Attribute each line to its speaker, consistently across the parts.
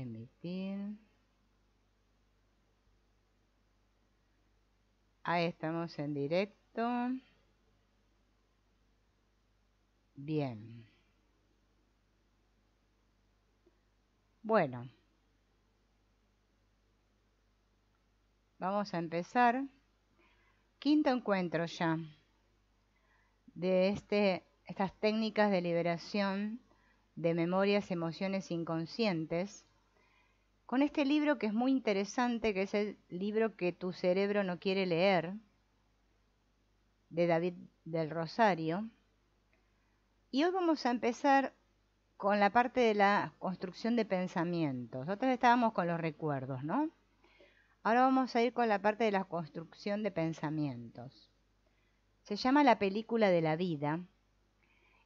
Speaker 1: emitir. Ahí estamos en directo. Bien. Bueno. Vamos a empezar. Quinto encuentro ya de este, estas técnicas de liberación de memorias, emociones inconscientes con este libro que es muy interesante, que es el libro que tu cerebro no quiere leer, de David del Rosario. Y hoy vamos a empezar con la parte de la construcción de pensamientos. Nosotros estábamos con los recuerdos, ¿no? Ahora vamos a ir con la parte de la construcción de pensamientos. Se llama La película de la vida.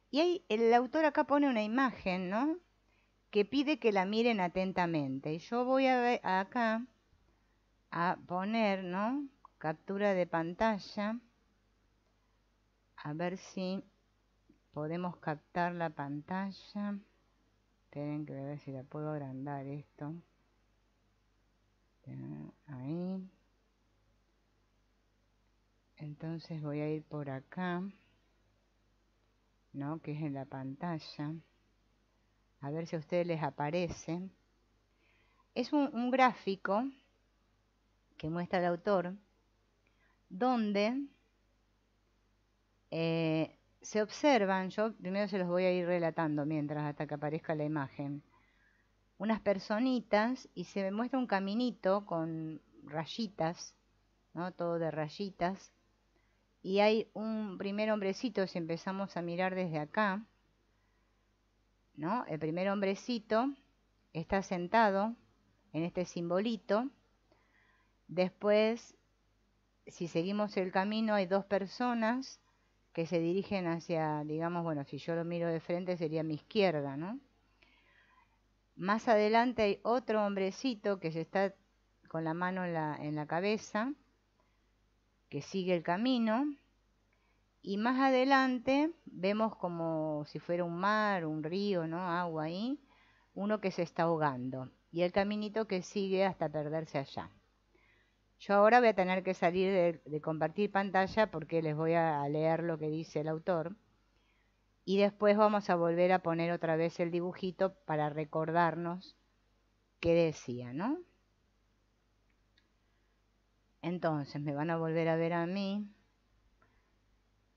Speaker 1: Y ahí el autor acá pone una imagen, ¿no? que pide que la miren atentamente. Y yo voy a ver acá a poner, ¿no? Captura de pantalla. A ver si podemos captar la pantalla. tienen que ver si la puedo agrandar esto. Ahí. Entonces voy a ir por acá. ¿No? Que es en la pantalla a ver si a ustedes les aparece, es un, gráfico que muestra el autor donde eh, se observan, yo primero se los voy a ir relatando mientras hasta que aparezca la imagen, unas personitas y se muestra un caminito con rayitas, ¿no? todo de rayitas, y hay un primer hombrecito, si empezamos a mirar desde acá, el primer hombrecito está sentado en este simbolito. Después, si seguimos el camino, hay dos personas que se dirigen hacia, digamos, bueno, si yo lo miro de frente sería mi izquierda, ¿no? Más adelante hay otro hombrecito que se está con la mano en la, en la cabeza, que sigue el camino. Y más adelante vemos como si fuera un mar, un río, ¿no? Agua ahí, uno que se está ahogando y el caminito que sigue hasta perderse allá. Yo ahora voy a tener que salir de, compartir pantalla porque les voy a leer lo que dice el autor y después vamos a volver a poner otra vez el dibujito para recordarnos qué decía, ¿no? Entonces me van a volver a ver a mí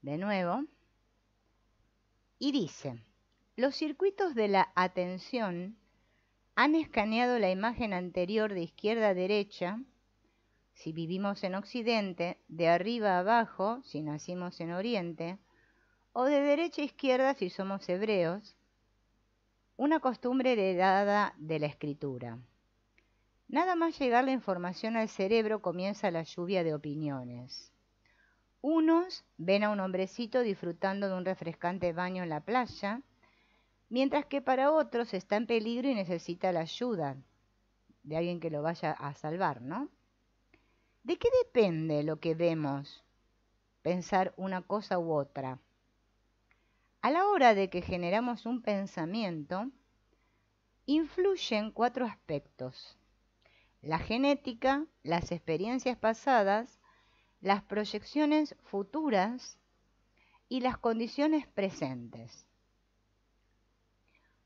Speaker 1: de nuevo, y dice, los circuitos de la atención han escaneado la imagen anterior de izquierda a derecha, si vivimos en Occidente, de arriba a abajo, si nacimos en Oriente, o de derecha a izquierda si somos hebreos, una costumbre heredada de la escritura. Nada más llegar la información al cerebro comienza la lluvia de opiniones. Unos ven a un hombrecito disfrutando de un refrescante baño en la playa, mientras que para otros está en peligro y necesita la ayuda de alguien que lo vaya a salvar, ¿no? ¿De qué depende lo que vemos? Pensar una cosa u otra. A la hora de que generamos un pensamiento, influyen cuatro aspectos. La genética, las experiencias pasadas, las proyecciones futuras y las condiciones presentes.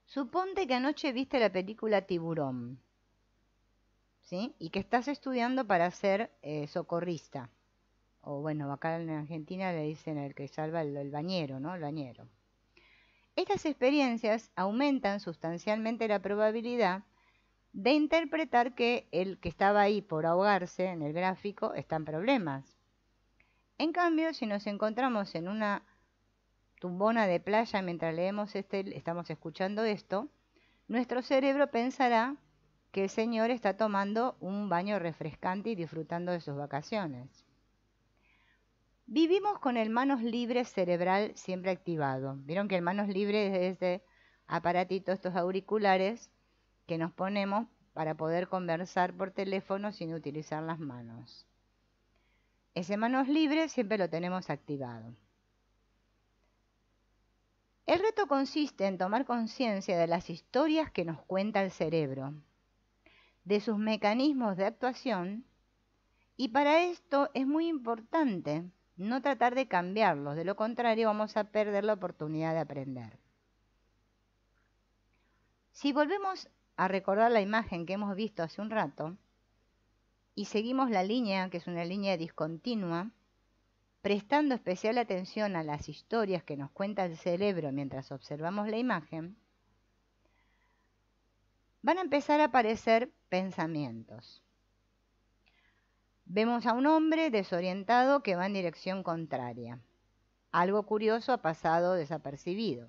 Speaker 1: Suponte que anoche viste la película Tiburón ¿sí? y que estás estudiando para ser eh, socorrista. O bueno, acá en Argentina le dicen el que salva el, bañero, ¿no? El bañero. Estas experiencias aumentan sustancialmente la probabilidad de interpretar que el que estaba ahí por ahogarse en el gráfico está en problemas. En cambio, si nos encontramos en una tumbona de playa mientras leemos este, estamos escuchando esto, nuestro cerebro pensará que el señor está tomando un baño refrescante y disfrutando de sus vacaciones. Vivimos con el manos libre cerebral siempre activado. Vieron que el manos libre es de este aparatito, estos auriculares que nos ponemos para poder conversar por teléfono sin utilizar las manos. Ese manos libres siempre lo tenemos activado. El reto consiste en tomar conciencia de las historias que nos cuenta el cerebro, de sus mecanismos de actuación, y para esto es muy importante no tratar de cambiarlos, de lo contrario vamos a perder la oportunidad de aprender. Si volvemos a recordar la imagen que hemos visto hace un rato, y seguimos la línea, que es una línea discontinua, prestando especial atención a las historias que nos cuenta el cerebro mientras observamos la imagen, van a empezar a aparecer pensamientos. Vemos a un hombre desorientado que va en dirección contraria. Algo curioso ha pasado desapercibido.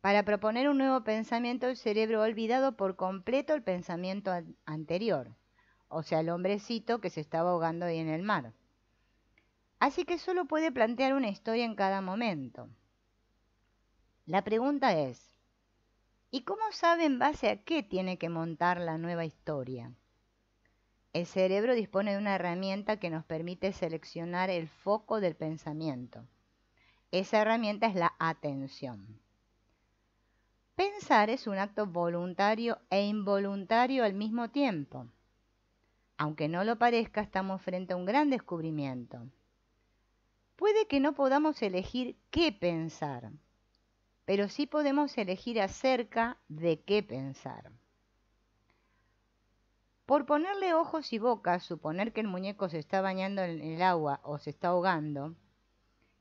Speaker 1: Para proponer un nuevo pensamiento, el cerebro ha olvidado por completo el pensamiento anterior o sea, el hombrecito que se estaba ahogando ahí en el mar. Así que solo puede plantear una historia en cada momento. La pregunta es, ¿y cómo sabe en base a qué tiene que montar la nueva historia? El cerebro dispone de una herramienta que nos permite seleccionar el foco del pensamiento. Esa herramienta es la atención. Pensar es un acto voluntario e involuntario al mismo tiempo. Aunque no lo parezca, estamos frente a un gran descubrimiento. Puede que no podamos elegir qué pensar, pero sí podemos elegir acerca de qué pensar. Por ponerle ojos y boca, suponer que el muñeco se está bañando en el agua o se está ahogando,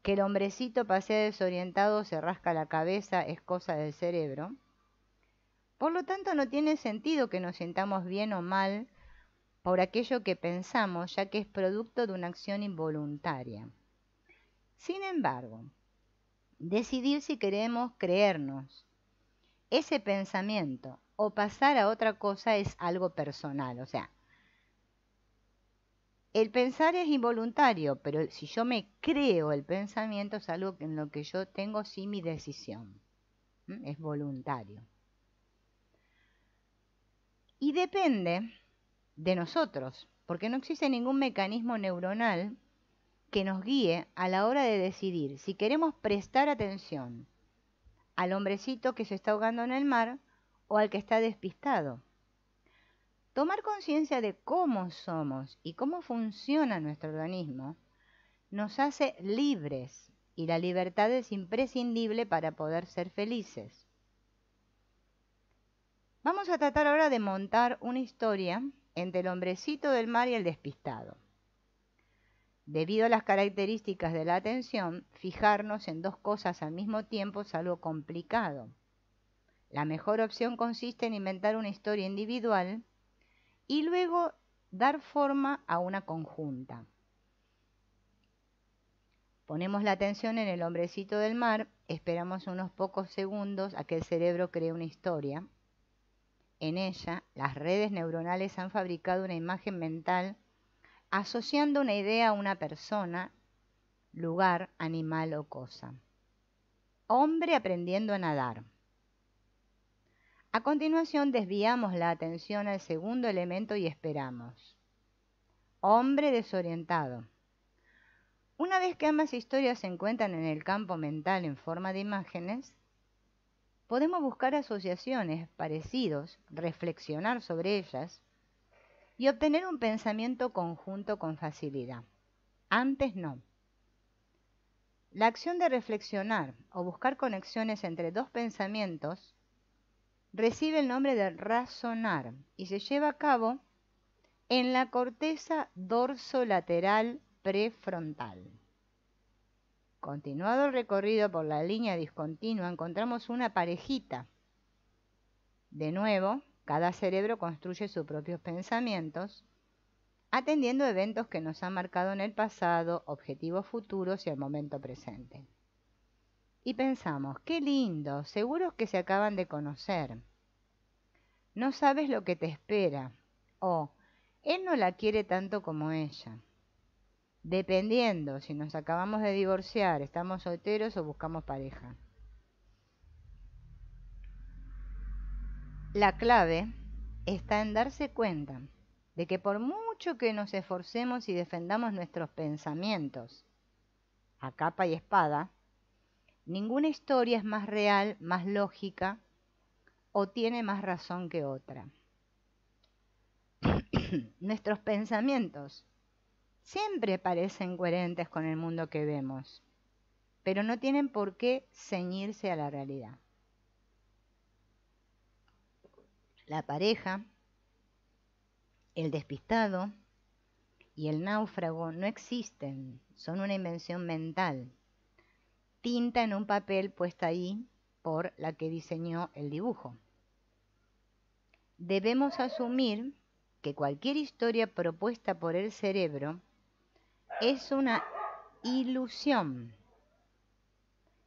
Speaker 1: que el hombrecito pasea desorientado, se rasca la cabeza, es cosa del cerebro. Por lo tanto, no tiene sentido que nos sintamos bien o mal por aquello que pensamos, ya que es producto de una acción involuntaria. Sin embargo, decidir si queremos creernos ese pensamiento o pasar a otra cosa es algo personal, o sea, el pensar es involuntario, pero si yo me creo el pensamiento es algo en lo que yo tengo sí mi decisión. Es voluntario. Y depende de nosotros, porque no existe ningún mecanismo neuronal que nos guíe a la hora de decidir si queremos prestar atención al hombrecito que se está ahogando en el mar o al que está despistado. Tomar conciencia de cómo somos y cómo funciona nuestro organismo nos hace libres y la libertad es imprescindible para poder ser felices. Vamos a tratar ahora de montar una historia entre el hombrecito del mar y el despistado. Debido a las características de la atención, fijarnos en dos cosas al mismo tiempo es algo complicado. La mejor opción consiste en inventar una historia individual y luego dar forma a una conjunta. Ponemos la atención en el hombrecito del mar, esperamos unos pocos segundos a que el cerebro cree una historia en ella, las redes neuronales han fabricado una imagen mental asociando una idea a una persona, lugar, animal o cosa. Hombre aprendiendo a nadar. A continuación desviamos la atención al segundo elemento y esperamos. Hombre desorientado. Una vez que ambas historias se encuentran en el campo mental en forma de imágenes, podemos buscar asociaciones parecidos, reflexionar sobre ellas y obtener un pensamiento conjunto con facilidad. Antes no. La acción de reflexionar o buscar conexiones entre dos pensamientos recibe el nombre de razonar y se lleva a cabo en la corteza dorsolateral prefrontal. Continuado el recorrido por la línea discontinua, encontramos una parejita. De nuevo, cada cerebro construye sus propios pensamientos, atendiendo eventos que nos han marcado en el pasado, objetivos futuros y el momento presente. Y pensamos, qué lindo, seguros que se acaban de conocer. No sabes lo que te espera, o oh, él no la quiere tanto como ella dependiendo si nos acabamos de divorciar, estamos solteros o buscamos pareja. La clave está en darse cuenta de que por mucho que nos esforcemos y defendamos nuestros pensamientos a capa y espada, ninguna historia es más real, más lógica o tiene más razón que otra. Nuestros pensamientos siempre parecen coherentes con el mundo que vemos, pero no tienen por qué ceñirse a la realidad. La pareja, el despistado y el náufrago no existen, son una invención mental, tinta en un papel puesta ahí por la que diseñó el dibujo. Debemos asumir que cualquier historia propuesta por el cerebro es una ilusión.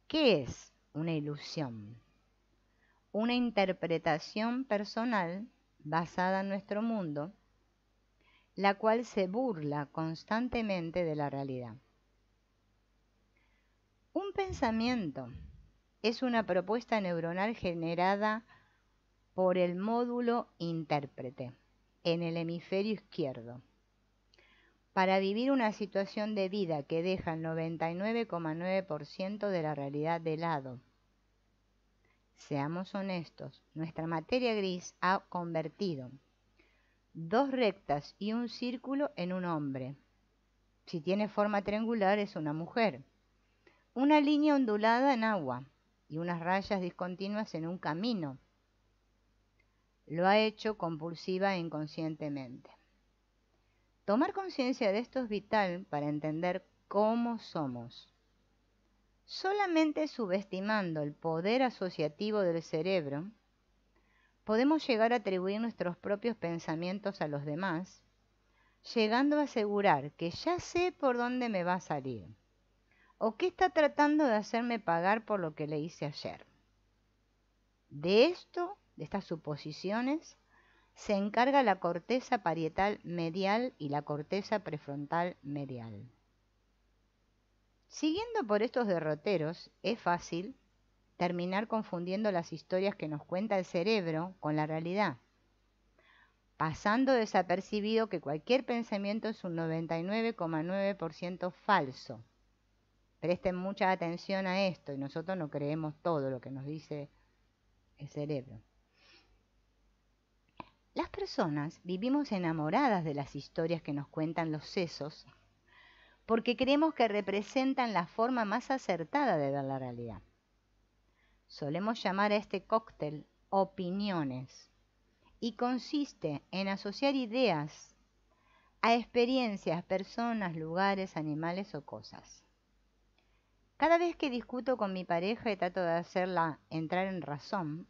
Speaker 1: ¿Qué es una ilusión? Una interpretación personal basada en nuestro mundo, la cual se burla constantemente de la realidad. Un pensamiento es una propuesta neuronal generada por el módulo intérprete en el hemisferio izquierdo para vivir una situación de vida que deja el 99,9% de la realidad de lado. Seamos honestos, nuestra materia gris ha convertido dos rectas y un círculo en un hombre. Si tiene forma triangular es una mujer. Una línea ondulada en agua y unas rayas discontinuas en un camino. Lo ha hecho compulsiva e inconscientemente. Tomar conciencia de esto es vital para entender cómo somos. Solamente subestimando el poder asociativo del cerebro, podemos llegar a atribuir nuestros propios pensamientos a los demás, llegando a asegurar que ya sé por dónde me va a salir, o que está tratando de hacerme pagar por lo que le hice ayer. De esto, de estas suposiciones, se encarga la corteza parietal medial y la corteza prefrontal medial. Siguiendo por estos derroteros, es fácil terminar confundiendo las historias que nos cuenta el cerebro con la realidad, pasando desapercibido que cualquier pensamiento es un 99,9% falso. Presten mucha atención a esto y nosotros no creemos todo lo que nos dice el cerebro. Las personas vivimos enamoradas de las historias que nos cuentan los sesos porque creemos que representan la forma más acertada de ver la realidad. Solemos llamar a este cóctel opiniones y consiste en asociar ideas a experiencias, personas, lugares, animales o cosas. Cada vez que discuto con mi pareja y trato de hacerla entrar en razón,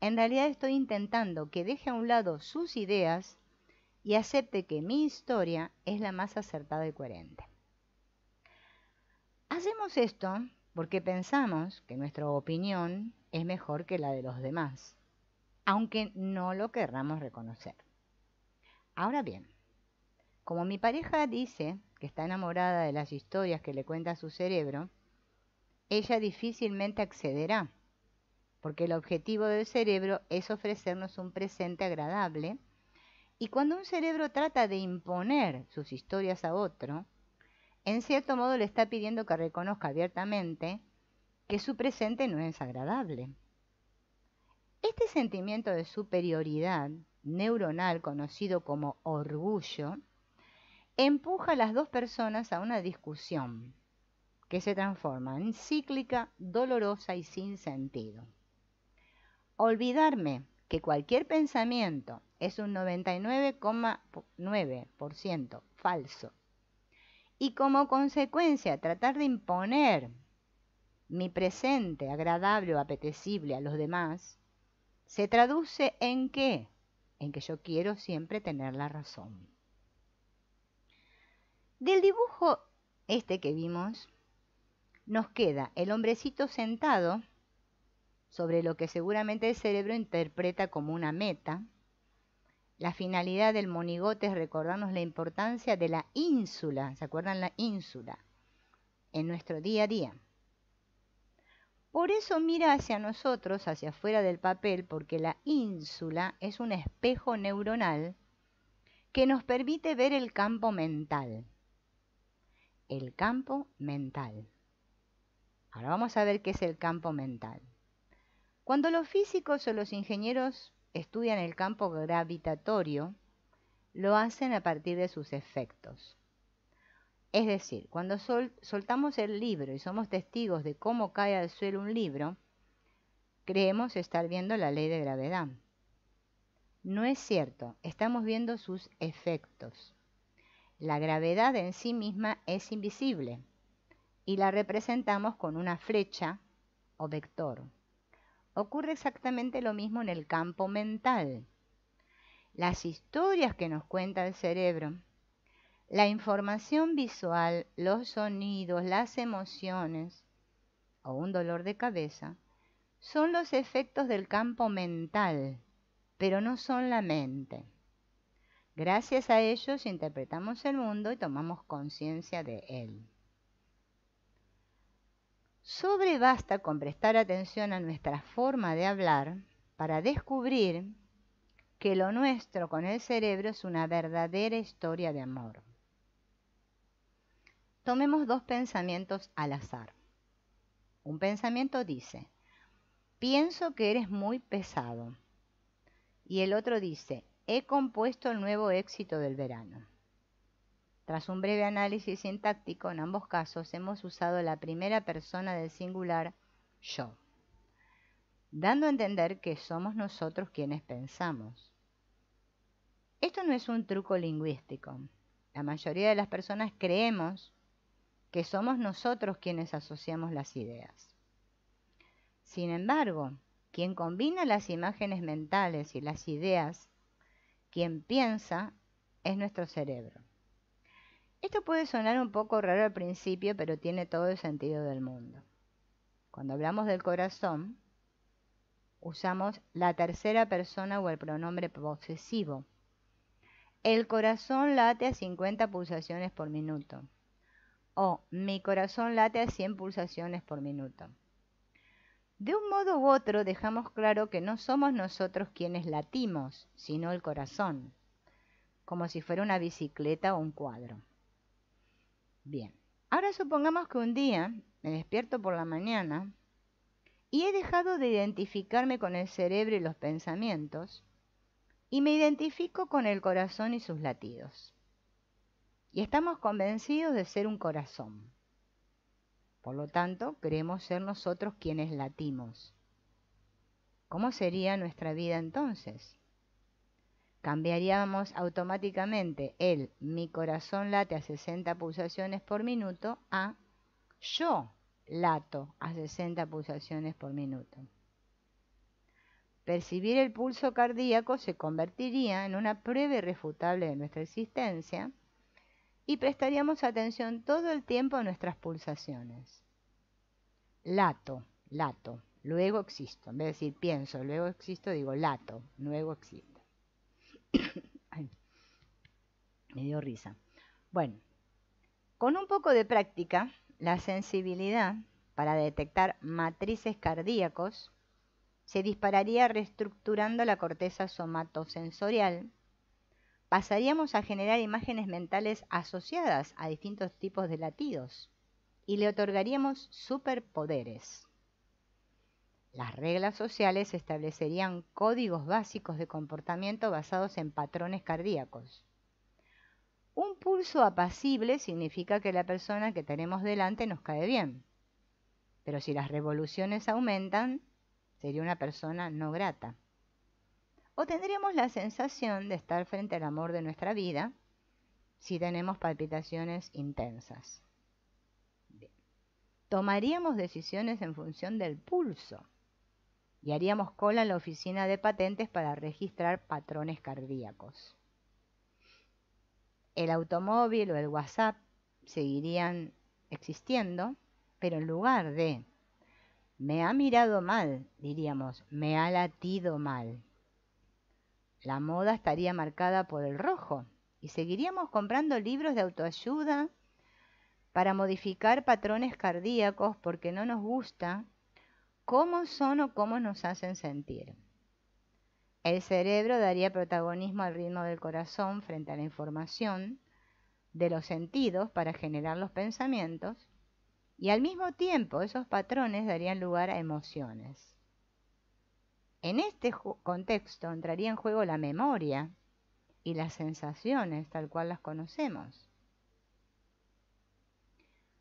Speaker 1: en realidad estoy intentando que deje a un lado sus ideas y acepte que mi historia es la más acertada y coherente. Hacemos esto porque pensamos que nuestra opinión es mejor que la de los demás, aunque no lo querramos reconocer. Ahora bien, como mi pareja dice que está enamorada de las historias que le cuenta su cerebro, ella difícilmente accederá porque el objetivo del cerebro es ofrecernos un presente agradable, y cuando un cerebro trata de imponer sus historias a otro, en cierto modo le está pidiendo que reconozca abiertamente que su presente no es agradable. Este sentimiento de superioridad neuronal conocido como orgullo empuja a las dos personas a una discusión que se transforma en cíclica, dolorosa y sin sentido. Olvidarme que cualquier pensamiento es un 99,9% falso. Y como consecuencia, tratar de imponer mi presente agradable o apetecible a los demás, se traduce en qué? En que yo quiero siempre tener la razón. Del dibujo este que vimos, nos queda el hombrecito sentado sobre lo que seguramente el cerebro interpreta como una meta. La finalidad del monigote es recordarnos la importancia de la ínsula, ¿se acuerdan la ínsula? En nuestro día a día. Por eso mira hacia nosotros, hacia afuera del papel, porque la ínsula es un espejo neuronal que nos permite ver el campo mental. El campo mental. Ahora vamos a ver qué es el campo mental. Cuando los físicos o los ingenieros estudian el campo gravitatorio, lo hacen a partir de sus efectos. Es decir, cuando soltamos el libro y somos testigos de cómo cae al suelo un libro, creemos estar viendo la ley de gravedad. No es cierto, estamos viendo sus efectos. La gravedad en sí misma es invisible y la representamos con una flecha o vector. Ocurre exactamente lo mismo en el campo mental. Las historias que nos cuenta el cerebro, la información visual, los sonidos, las emociones o un dolor de cabeza son los efectos del campo mental, pero no son la mente. Gracias a ellos interpretamos el mundo y tomamos conciencia de él sobre basta con prestar atención a nuestra forma de hablar para descubrir que lo nuestro con el cerebro es una verdadera historia de amor. Tomemos dos pensamientos al azar. Un pensamiento dice, pienso que eres muy pesado. Y el otro dice, he compuesto el nuevo éxito del verano. Tras un breve análisis sintáctico, en ambos casos hemos usado la primera persona del singular yo, dando a entender que somos nosotros quienes pensamos. Esto no es un truco lingüístico. La mayoría de las personas creemos que somos nosotros quienes asociamos las ideas. Sin embargo, quien combina las imágenes mentales y las ideas, quien piensa, es nuestro cerebro. Esto puede sonar un poco raro al principio, pero tiene todo el sentido del mundo. Cuando hablamos del corazón, usamos la tercera persona o el pronombre posesivo. El corazón late a 50 pulsaciones por minuto. O mi corazón late a 100 pulsaciones por minuto. De un modo u otro dejamos claro que no somos nosotros quienes latimos, sino el corazón, como si fuera una bicicleta o un cuadro. Bien, ahora supongamos que un día me despierto por la mañana y he dejado de identificarme con el cerebro y los pensamientos y me identifico con el corazón y sus latidos. Y estamos convencidos de ser un corazón. Por lo tanto, queremos ser nosotros quienes latimos. ¿Cómo sería nuestra vida entonces? cambiaríamos automáticamente el mi corazón late a 60 pulsaciones por minuto a yo lato a 60 pulsaciones por minuto. Percibir el pulso cardíaco se convertiría en una prueba irrefutable de nuestra existencia y prestaríamos atención todo el tiempo a nuestras pulsaciones. Lato, lato, luego existo. En vez de decir pienso, luego existo, digo lato, luego existo me dio risa. Bueno, con un poco de práctica, la sensibilidad para detectar matrices cardíacos se dispararía reestructurando la corteza somatosensorial. Pasaríamos a generar imágenes mentales asociadas a distintos tipos de latidos y le otorgaríamos superpoderes. Las reglas sociales establecerían códigos básicos de comportamiento basados en patrones cardíacos. Un pulso apacible significa que la persona que tenemos delante nos cae bien. Pero si las revoluciones aumentan, sería una persona no grata. O tendríamos la sensación de estar frente al amor de nuestra vida si tenemos palpitaciones intensas. Tomaríamos decisiones en función del pulso y haríamos cola en la oficina de patentes para registrar patrones cardíacos. El automóvil o el WhatsApp seguirían existiendo, pero en lugar de me ha mirado mal, diríamos, me ha latido mal. La moda estaría marcada por el rojo y seguiríamos comprando libros de autoayuda para modificar patrones cardíacos porque no nos gusta cómo son o cómo nos hacen sentir. El cerebro daría protagonismo al ritmo del corazón frente a la información de los sentidos para generar los pensamientos y al mismo tiempo esos patrones darían lugar a emociones. En este contexto entraría en juego la memoria y las sensaciones tal cual las conocemos.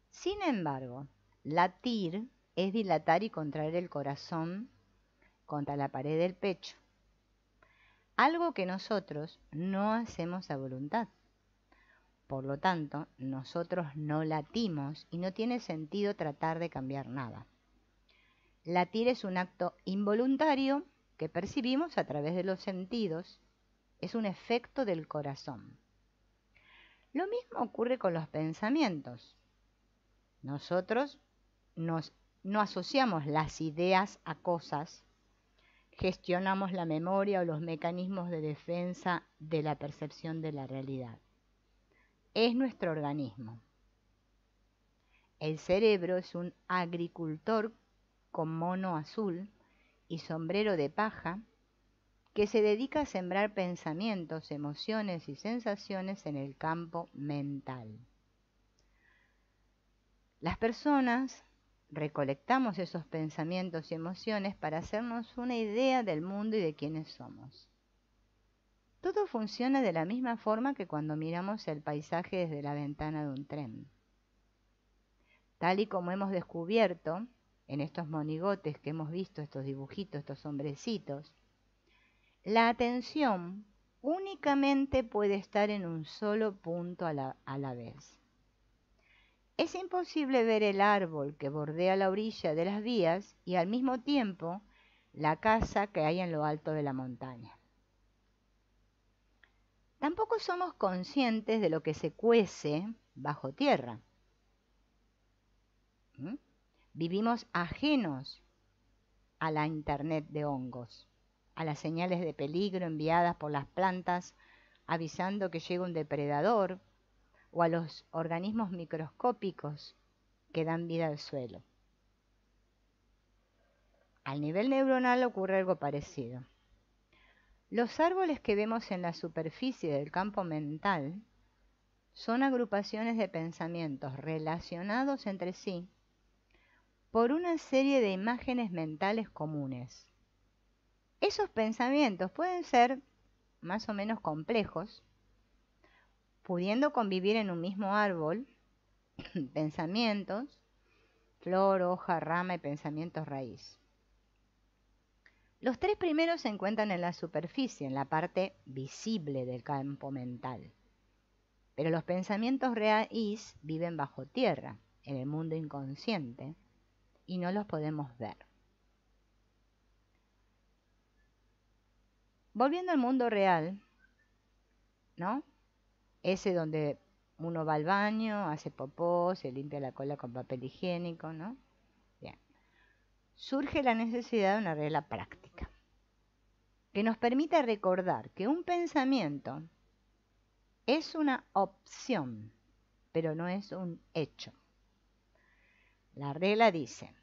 Speaker 1: Sin embargo, latir es dilatar y contraer el corazón contra la pared del pecho. Algo que nosotros no hacemos a voluntad. Por lo tanto, nosotros no latimos y no tiene sentido tratar de cambiar nada. Latir es un acto involuntario que percibimos a través de los sentidos. Es un efecto del corazón. Lo mismo ocurre con los pensamientos. Nosotros nos no asociamos las ideas a cosas, gestionamos la memoria o los mecanismos de defensa de la percepción de la realidad. Es nuestro organismo. El cerebro es un agricultor con mono azul y sombrero de paja que se dedica a sembrar pensamientos, emociones y sensaciones en el campo mental. Las personas recolectamos esos pensamientos y emociones para hacernos una idea del mundo y de quiénes somos. Todo funciona de la misma forma que cuando miramos el paisaje desde la ventana de un tren. Tal y como hemos descubierto en estos monigotes que hemos visto, estos dibujitos, estos hombrecitos, la atención únicamente puede estar en un solo punto a la, a la vez. Es imposible ver el árbol que bordea la orilla de las vías y al mismo tiempo la casa que hay en lo alto de la montaña. Tampoco somos conscientes de lo que se cuece bajo tierra. ¿Mm? Vivimos ajenos a la internet de hongos, a las señales de peligro enviadas por las plantas avisando que llega un depredador, o a los organismos microscópicos que dan vida al suelo. Al nivel neuronal ocurre algo parecido. Los árboles que vemos en la superficie del campo mental son agrupaciones de pensamientos relacionados entre sí por una serie de imágenes mentales comunes. Esos pensamientos pueden ser más o menos complejos, pudiendo convivir en un mismo árbol, pensamientos, flor, hoja, rama y pensamientos raíz. Los tres primeros se encuentran en la superficie, en la parte visible del campo mental. Pero los pensamientos raíz viven bajo tierra, en el mundo inconsciente, y no los podemos ver. Volviendo al mundo real, ¿no? ese donde uno va al baño, hace popó, se limpia la cola con papel higiénico, ¿no? Bien. Surge la necesidad de una regla práctica que nos permita recordar que un pensamiento es una opción, pero no es un hecho. La regla dice,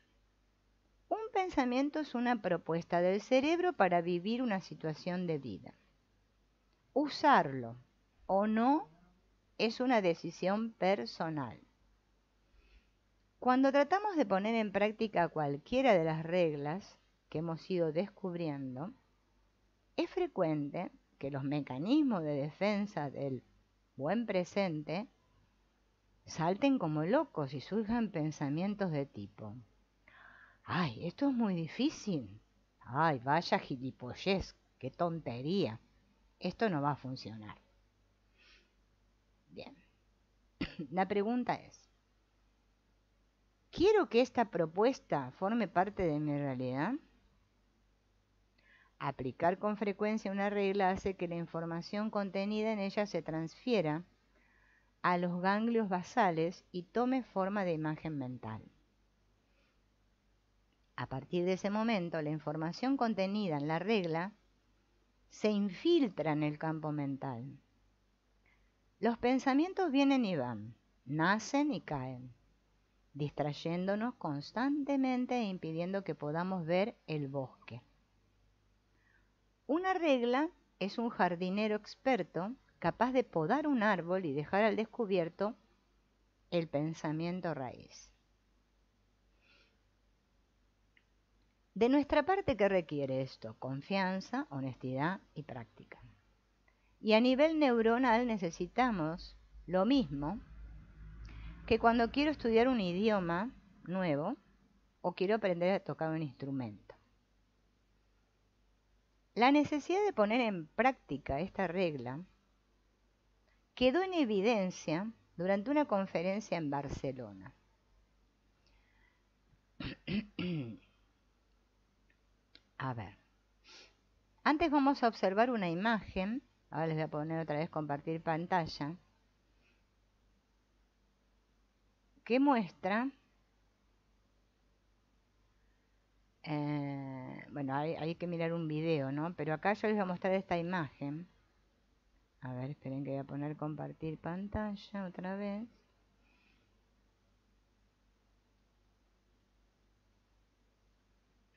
Speaker 1: un pensamiento es una propuesta del cerebro para vivir una situación de vida. Usarlo o no es una decisión personal. Cuando tratamos de poner en práctica cualquiera de las reglas que hemos ido descubriendo, es frecuente que los mecanismos de defensa del buen presente salten como locos y surjan pensamientos de tipo, ay, esto es muy difícil, ay, vaya gilipollez, qué tontería, esto no va a funcionar. La pregunta es, ¿quiero que esta propuesta forme parte de mi realidad? Aplicar con frecuencia una regla hace que la información contenida en ella se transfiera a los ganglios basales y tome forma de imagen mental. A partir de ese momento, la información contenida en la regla se infiltra en el campo mental los pensamientos vienen y van, nacen y caen, distrayéndonos constantemente e impidiendo que podamos ver el bosque. Una regla es un jardinero experto capaz de podar un árbol y dejar al descubierto el pensamiento raíz. De nuestra parte, ¿qué requiere esto? Confianza, honestidad y práctica. Y a nivel neuronal necesitamos lo mismo que cuando quiero estudiar un idioma nuevo o quiero aprender a tocar un instrumento. La necesidad de poner en práctica esta regla quedó en evidencia durante una conferencia en Barcelona. A ver, antes vamos a observar una imagen Ahora les voy a poner otra vez compartir pantalla. ¿Qué muestra... Eh, bueno, hay, hay, que mirar un video, ¿no? Pero acá yo les voy a mostrar esta imagen. A ver, esperen que voy a poner compartir pantalla otra vez.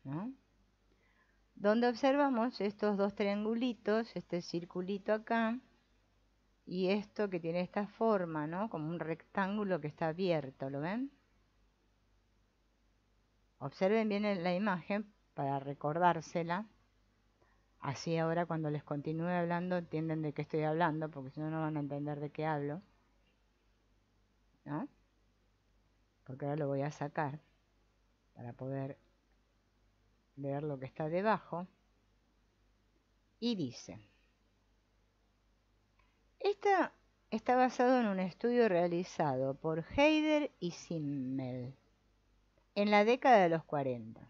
Speaker 1: ¿No? donde observamos estos dos triangulitos, este circulito acá y esto que tiene esta forma, ¿no? Como un rectángulo que está abierto, ¿lo ven? Observen bien la imagen para recordársela. Así ahora cuando les continúe hablando entienden de qué estoy hablando, porque si no, no van a entender de qué hablo. ¿No? Porque ahora lo voy a sacar para poder ver lo que está debajo. Y dice, esta está basado en un estudio realizado por Heider y Simmel en la década de los 40.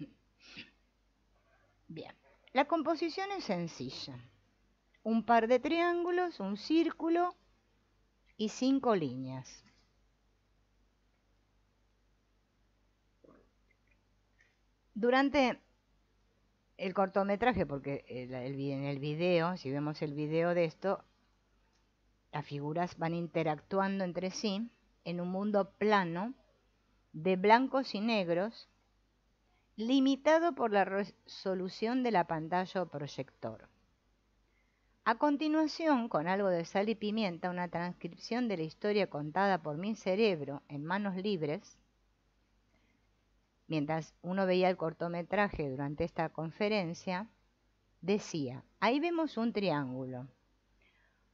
Speaker 1: Bien, la composición es sencilla. Un par de triángulos, un círculo y cinco líneas. Durante el cortometraje, porque en el video, si vemos el video de esto, las figuras van interactuando entre sí en un mundo plano de blancos y negros, limitado por la resolución de la pantalla o proyector. A continuación, con algo de sal y pimienta, una transcripción de la historia contada por mi cerebro en manos libres, mientras uno veía el cortometraje durante esta conferencia, decía, ahí vemos un triángulo,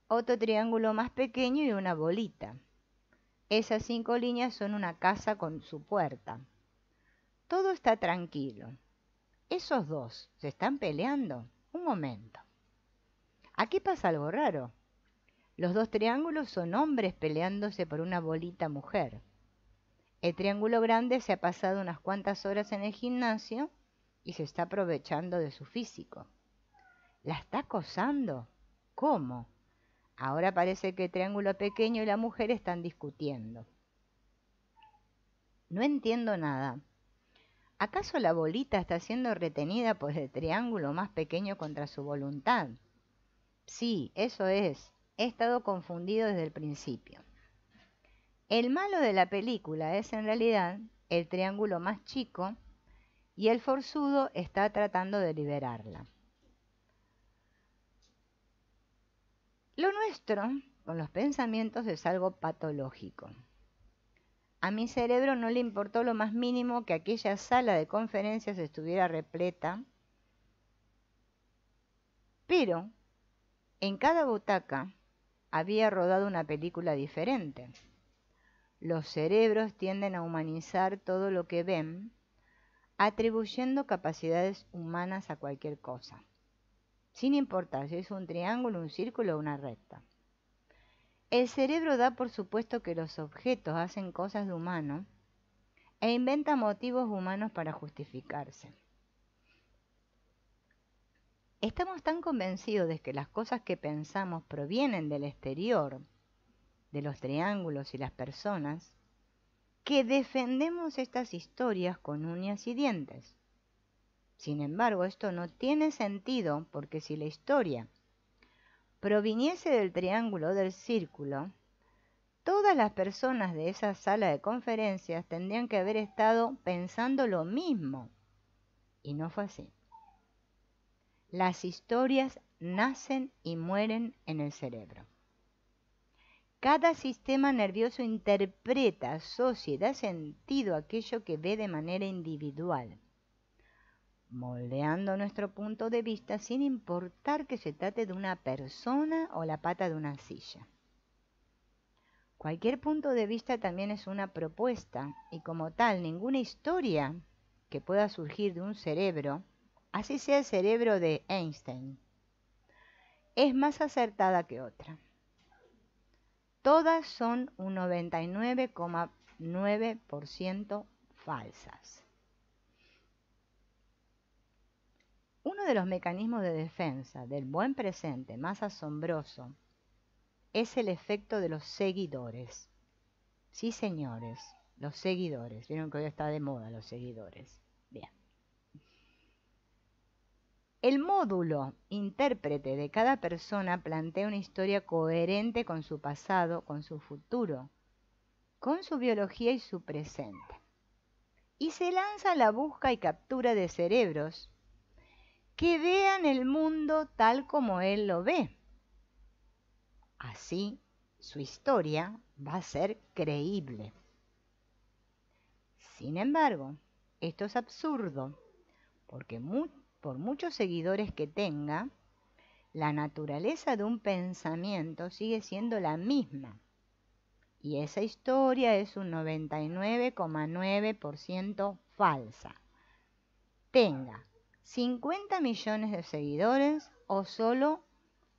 Speaker 1: otro triángulo más pequeño y una bolita. Esas cinco líneas son una casa con su puerta. Todo está tranquilo. Esos dos se están peleando. Un momento. Aquí pasa algo raro. Los dos triángulos son hombres peleándose por una bolita mujer. El triángulo grande se ha pasado unas cuantas horas en el gimnasio y se está aprovechando de su físico. La está acosando. ¿Cómo? Ahora parece que el triángulo pequeño y la mujer están discutiendo. No entiendo nada. ¿Acaso la bolita está siendo retenida por el triángulo más pequeño contra su voluntad? Sí, eso es. He estado confundido desde el principio. El malo de la película es en realidad el triángulo más chico y el forzudo está tratando de liberarla. Lo nuestro con los pensamientos es algo patológico. A mi cerebro no le importó lo más mínimo que aquella sala de conferencias estuviera repleta, pero en cada butaca había rodado una película diferente. Los cerebros tienden a humanizar todo lo que ven, atribuyendo capacidades humanas a cualquier cosa, sin importar si es un triángulo, un círculo o una recta. El cerebro da por supuesto que los objetos hacen cosas de humano e inventa motivos humanos para justificarse. Estamos tan convencidos de que las cosas que pensamos provienen del exterior, de los triángulos y las personas, que defendemos estas historias con uñas y dientes. Sin embargo, esto no tiene sentido porque si la historia proviniese del triángulo o del círculo, todas las personas de esa sala de conferencias tendrían que haber estado pensando lo mismo. Y no fue así. Las historias nacen y mueren en el cerebro. Cada sistema nervioso interpreta, asocia y da sentido a aquello que ve de manera individual, moldeando nuestro punto de vista sin importar que se trate de una persona o la pata de una silla. Cualquier punto de vista también es una propuesta y como tal ninguna historia que pueda surgir de un cerebro, así sea el cerebro de Einstein, es más acertada que otra. Todas son un 99,9% falsas. Uno de los mecanismos de defensa del buen presente más asombroso es el efecto de los seguidores. Sí, señores, los seguidores. Vieron que hoy está de moda los seguidores. El módulo intérprete de cada persona plantea una historia coherente con su pasado, con su futuro, con su biología y su presente. Y se lanza a la busca y captura de cerebros que vean el mundo tal como él lo ve. Así, su historia va a ser creíble. Sin embargo, esto es absurdo, porque muchos por muchos seguidores que tenga, la naturaleza de un pensamiento sigue siendo la misma. Y esa historia es un 99,9% falsa. Tenga 50 millones de seguidores o solo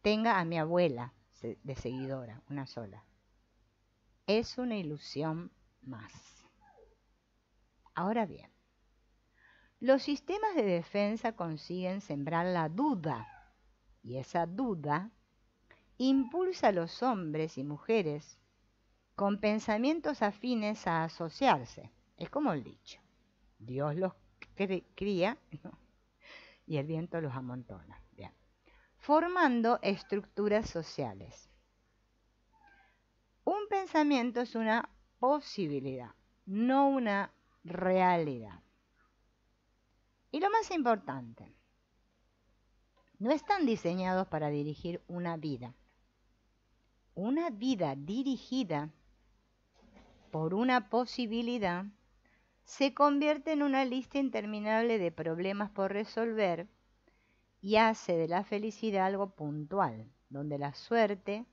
Speaker 1: tenga a mi abuela de seguidora, una sola. Es una ilusión más. Ahora bien, los sistemas de defensa consiguen sembrar la duda y esa duda impulsa a los hombres y mujeres con pensamientos afines a asociarse. Es como el dicho, Dios los cría y el viento los amontona, formando estructuras sociales. Un pensamiento es una posibilidad, no una realidad. Y lo más importante, no están diseñados para dirigir una vida. Una vida dirigida por una posibilidad se convierte en una lista interminable de problemas por resolver y hace de la felicidad algo puntual, donde la suerte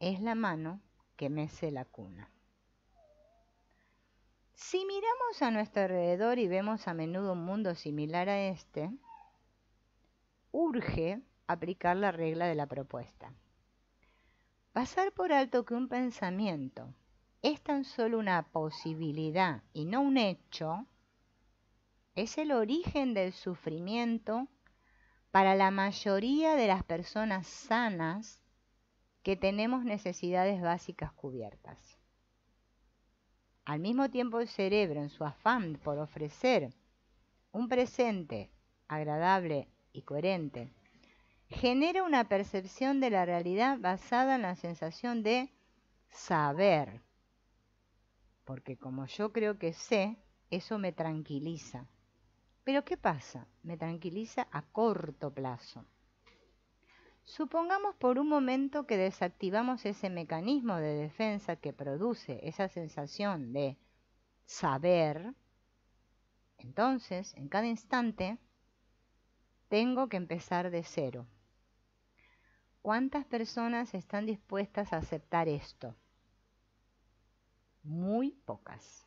Speaker 1: es la mano que mece la cuna. Si miramos a nuestro alrededor y vemos a menudo un mundo similar a este, urge aplicar la regla de la propuesta. Pasar por alto que un pensamiento es tan solo una posibilidad y no un hecho, es el origen del sufrimiento para la mayoría de las personas sanas que tenemos necesidades básicas cubiertas. Al mismo tiempo el cerebro, en su afán por ofrecer un presente agradable y coherente, genera una percepción de la realidad basada en la sensación de saber. Porque como yo creo que sé, eso me tranquiliza. Pero ¿qué pasa? Me tranquiliza a corto plazo. Supongamos por un momento que desactivamos ese mecanismo de defensa que produce esa sensación de saber. Entonces, en cada instante, tengo que empezar de cero. ¿Cuántas personas están dispuestas a aceptar esto? Muy pocas.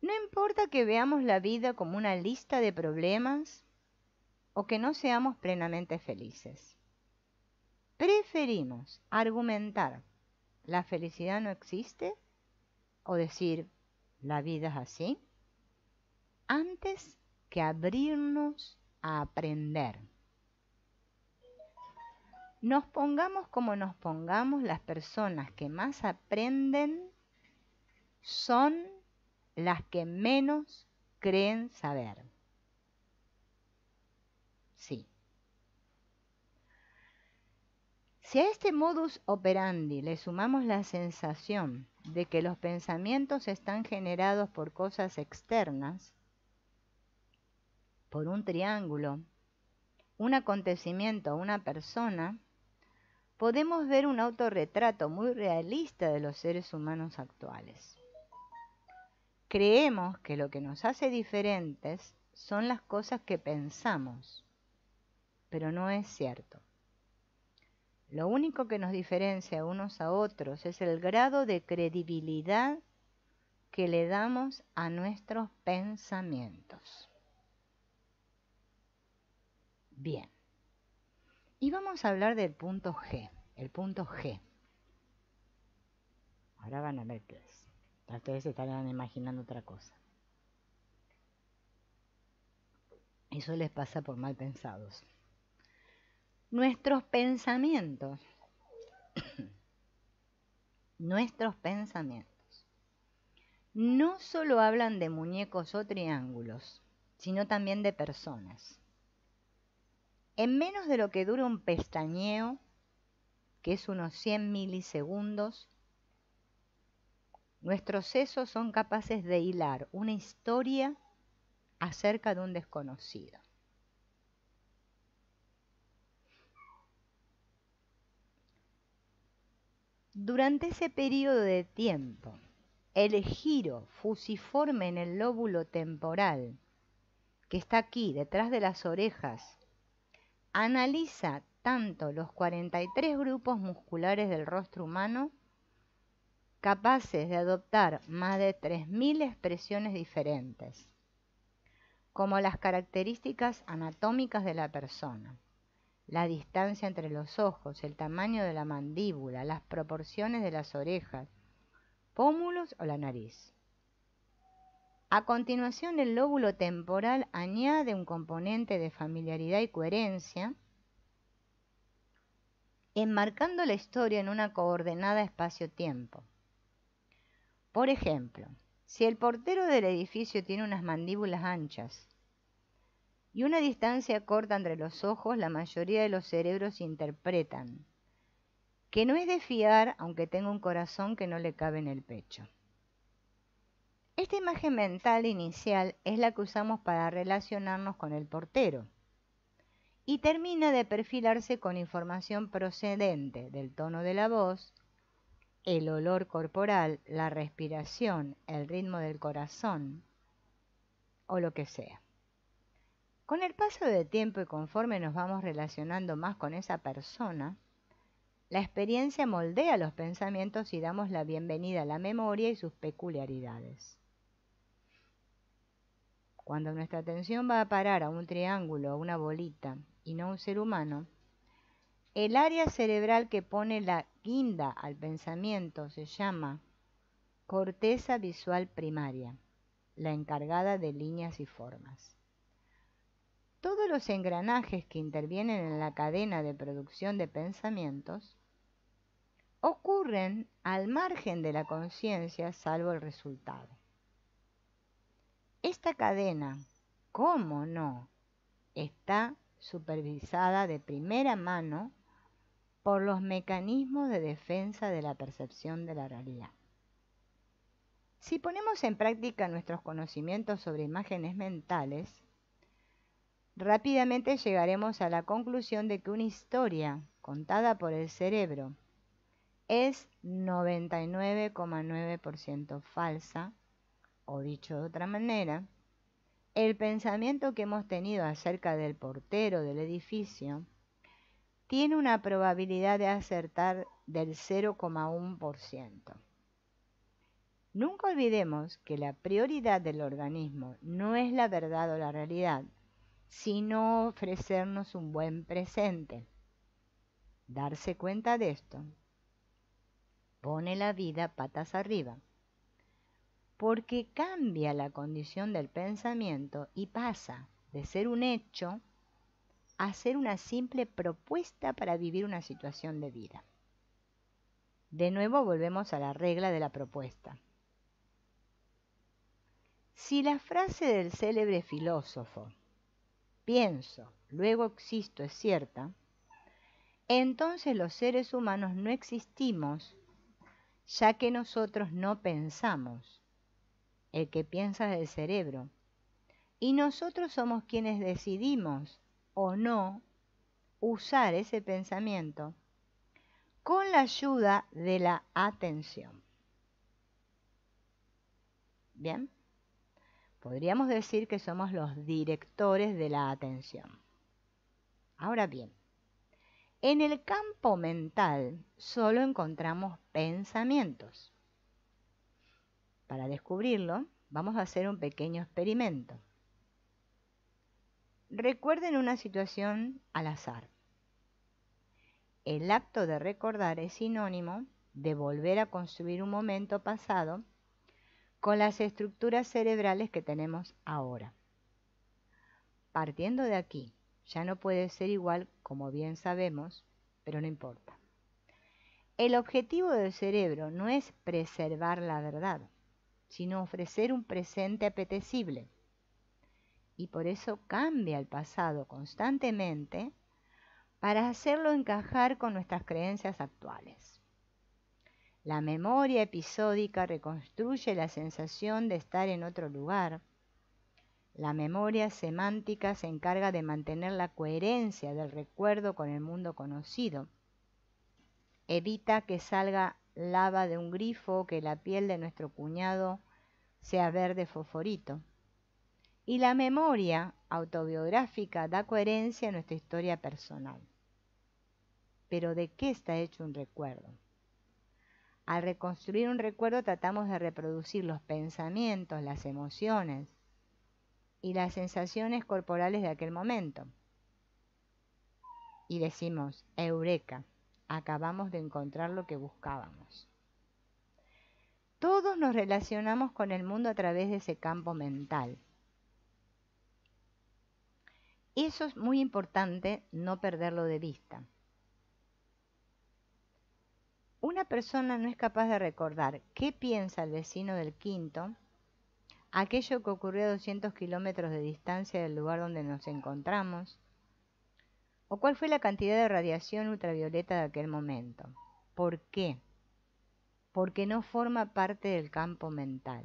Speaker 1: No importa que veamos la vida como una lista de problemas o que no seamos plenamente felices. Preferimos argumentar la felicidad no existe o decir la vida es así antes que abrirnos a aprender. Nos pongamos como nos pongamos, las personas que más aprenden son las que menos creen saber. Si a este modus operandi le sumamos la sensación de que los pensamientos están generados por cosas externas, por un triángulo, un acontecimiento, una persona, podemos ver un autorretrato muy realista de los seres humanos actuales. Creemos que lo que nos hace diferentes son las cosas que pensamos, pero no es cierto. Lo único que nos diferencia unos a otros es el grado de credibilidad que le damos a nuestros pensamientos. Bien. Y vamos a hablar del punto G, el punto G. Ahora van a ver qué es. Ustedes se estarán imaginando otra cosa. Eso les pasa por mal pensados nuestros pensamientos. nuestros pensamientos. No solo hablan de muñecos o triángulos, sino también de personas. En menos de lo que dura un pestañeo, que es unos 100 milisegundos, nuestros sesos son capaces de hilar una historia acerca de un desconocido. Durante ese periodo de tiempo, el giro fusiforme en el lóbulo temporal, que está aquí detrás de las orejas, analiza tanto los 43 grupos musculares del rostro humano capaces de adoptar más de 3.000 expresiones diferentes, como las características anatómicas de la persona la distancia entre los ojos, el tamaño de la mandíbula, las proporciones de las orejas, pómulos o la nariz. A continuación, el lóbulo temporal añade un componente de familiaridad y coherencia, enmarcando la historia en una coordenada espacio-tiempo. Por ejemplo, si el portero del edificio tiene unas mandíbulas anchas y una distancia corta entre los ojos la mayoría de los cerebros interpretan, que no es de fiar aunque tenga un corazón que no le cabe en el pecho. Esta imagen mental inicial es la que usamos para relacionarnos con el portero y termina de perfilarse con información procedente del tono de la voz, el olor corporal, la respiración, el ritmo del corazón o lo que sea. Con el paso del tiempo y conforme nos vamos relacionando más con esa persona, la experiencia moldea los pensamientos y damos la bienvenida a la memoria y sus peculiaridades. Cuando nuestra atención va a parar a un triángulo, a una bolita y no a un ser humano, el área cerebral que pone la guinda al pensamiento se llama corteza visual primaria, la encargada de líneas y formas todos los engranajes que intervienen en la cadena de producción de pensamientos ocurren al margen de la conciencia salvo el resultado. Esta cadena, ¿cómo no? Está supervisada de primera mano por los mecanismos de defensa de la percepción de la realidad. Si ponemos en práctica nuestros conocimientos sobre imágenes mentales, rápidamente llegaremos a la conclusión de que una historia contada por el cerebro es 99,9% falsa, o dicho de otra manera, el pensamiento que hemos tenido acerca del portero del edificio tiene una probabilidad de acertar del 0,1%. Nunca olvidemos que la prioridad del organismo no es la verdad o la realidad, sino ofrecernos un buen presente. Darse cuenta de esto pone la vida patas arriba, porque cambia la condición del pensamiento y pasa de ser un hecho a ser una simple propuesta para vivir una situación de vida. De nuevo volvemos a la regla de la propuesta. Si la frase del célebre filósofo, pienso, luego existo, es cierta, entonces los seres humanos no existimos ya que nosotros no pensamos. El que piensa es el cerebro. Y nosotros somos quienes decidimos o no usar ese pensamiento con la ayuda de la atención. ¿Bien? Podríamos decir que somos los directores de la atención. Ahora bien, en el campo mental solo encontramos pensamientos. Para descubrirlo, vamos a hacer un pequeño experimento. Recuerden una situación al azar. El acto de recordar es sinónimo de volver a construir un momento pasado con las estructuras cerebrales que tenemos ahora. Partiendo de aquí, ya no puede ser igual, como bien sabemos, pero no importa. El objetivo del cerebro no es preservar la verdad, sino ofrecer un presente apetecible. Y por eso cambia el pasado constantemente para hacerlo encajar con nuestras creencias actuales. La memoria episódica reconstruye la sensación de estar en otro lugar. La memoria semántica se encarga de mantener la coherencia del recuerdo con el mundo conocido. Evita que salga lava de un grifo o que la piel de nuestro cuñado sea verde fosforito. Y la memoria autobiográfica da coherencia a nuestra historia personal. Pero ¿de qué está hecho un recuerdo? Al reconstruir un recuerdo tratamos de reproducir los pensamientos, las emociones y las sensaciones corporales de aquel momento. Y decimos, eureka, acabamos de encontrar lo que buscábamos. Todos nos relacionamos con el mundo a través de ese campo mental. Eso es muy importante no perderlo de vista una persona no es capaz de recordar qué piensa el vecino del quinto, aquello que ocurrió a 200 kilómetros de distancia del lugar donde nos encontramos, o cuál fue la cantidad de radiación ultravioleta de aquel momento. ¿Por qué? Porque no forma parte del campo mental.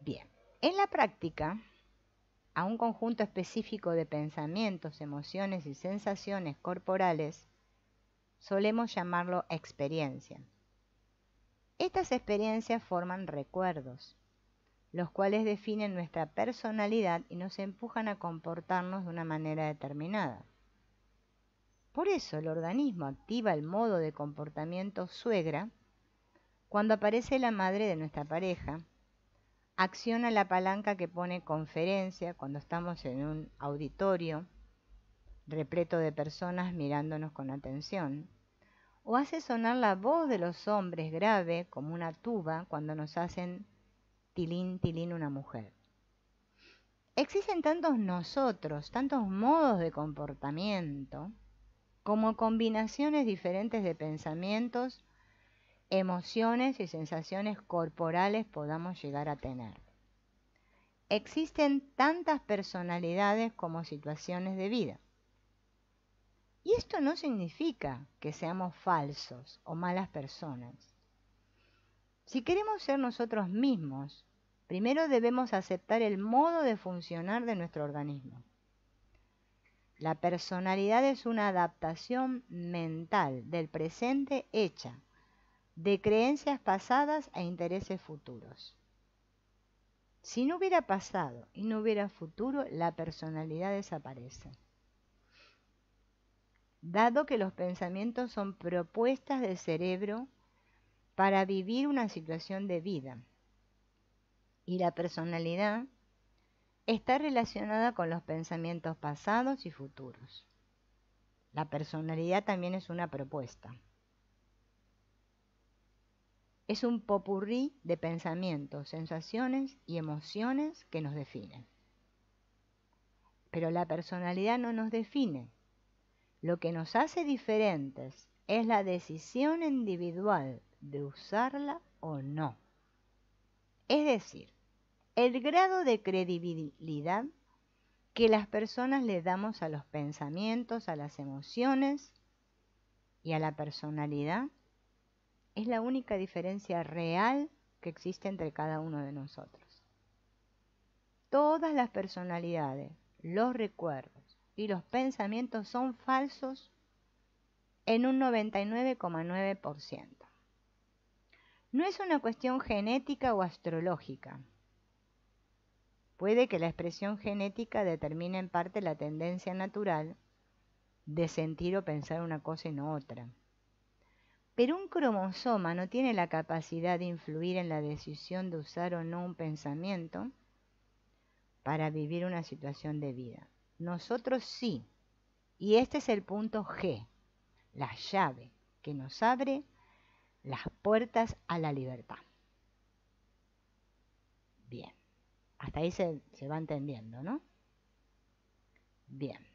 Speaker 1: Bien, en la práctica, a un conjunto específico de pensamientos, emociones y sensaciones corporales, solemos llamarlo experiencia. Estas experiencias forman recuerdos, los cuales definen nuestra personalidad y nos empujan a comportarnos de una manera determinada. Por eso el organismo activa el modo de comportamiento suegra cuando aparece la madre de nuestra pareja acciona la palanca que pone conferencia cuando estamos en un auditorio repleto de personas mirándonos con atención, o hace sonar la voz de los hombres grave como una tuba cuando nos hacen tilín, tilín una mujer. Existen tantos nosotros, tantos modos de comportamiento, como combinaciones diferentes de pensamientos emociones y sensaciones corporales podamos llegar a tener. Existen tantas personalidades como situaciones de vida. Y esto no significa que seamos falsos o malas personas. Si queremos ser nosotros mismos, primero debemos aceptar el modo de funcionar de nuestro organismo. La personalidad es una adaptación mental del presente hecha de creencias pasadas a intereses futuros. Si no hubiera pasado y no hubiera futuro, la personalidad desaparece. Dado que los pensamientos son propuestas del cerebro para vivir una situación de vida y la personalidad está relacionada con los pensamientos pasados y futuros. La personalidad también es una propuesta. Es un popurrí de pensamientos, sensaciones y emociones que nos definen. Pero la personalidad no nos define. Lo que nos hace diferentes es la decisión individual de usarla o no. Es decir, el grado de credibilidad que las personas le damos a los pensamientos, a las emociones y a la personalidad es la única diferencia real que existe entre cada uno de nosotros. Todas las personalidades, los recuerdos y los pensamientos son falsos en un 99,9%. No es una cuestión genética o astrológica. Puede que la expresión genética determine en parte la tendencia natural de sentir o pensar una cosa y no otra. Pero un cromosoma no tiene la capacidad de influir en la decisión de usar o no un pensamiento para vivir una situación de vida. Nosotros sí. Y este es el punto G, la llave que nos abre las puertas a la libertad. Bien, hasta ahí se, va entendiendo, ¿no? Bien.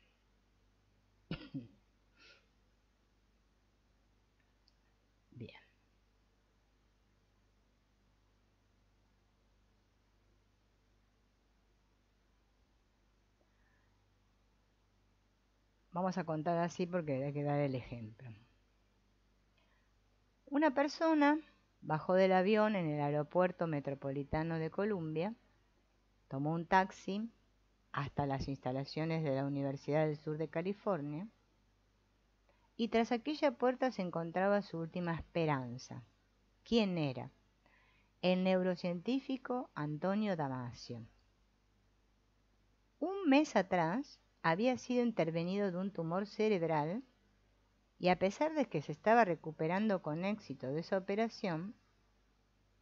Speaker 1: Vamos a contar así porque hay que dar el ejemplo. Una persona bajó del avión en el aeropuerto metropolitano de Columbia, tomó un taxi hasta las instalaciones de la Universidad del Sur de California y tras aquella puerta se encontraba su última esperanza. ¿Quién era? El neurocientífico Antonio Damasio. Un mes atrás, había sido intervenido de un tumor cerebral y a pesar de que se estaba recuperando con éxito de esa operación,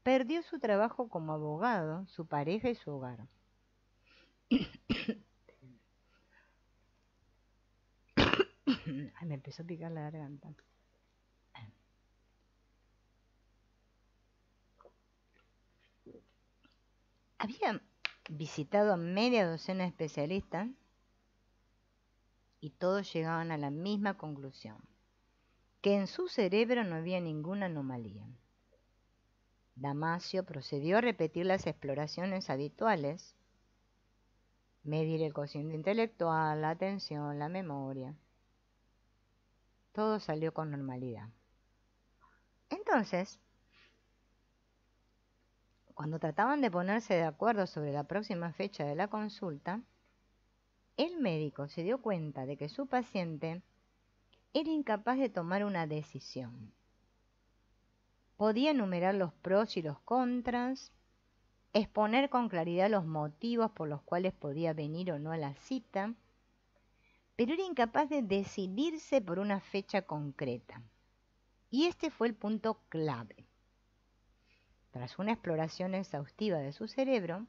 Speaker 1: perdió su trabajo como abogado, su pareja y su hogar. Ay, me empezó a picar la garganta. Había visitado a media docena de especialistas y todos llegaban a la misma conclusión, que en su cerebro no había ninguna anomalía. Damasio procedió a repetir las exploraciones habituales, medir el cociente intelectual, la atención, la memoria. Todo salió con normalidad. Entonces, cuando trataban de ponerse de acuerdo sobre la próxima fecha de la consulta, el médico se dio cuenta de que su paciente era incapaz de tomar una decisión. Podía enumerar los pros y los contras, exponer con claridad los motivos por los cuales podía venir o no a la cita, pero era incapaz de decidirse por una fecha concreta. Y este fue el punto clave. Tras una exploración exhaustiva de su cerebro,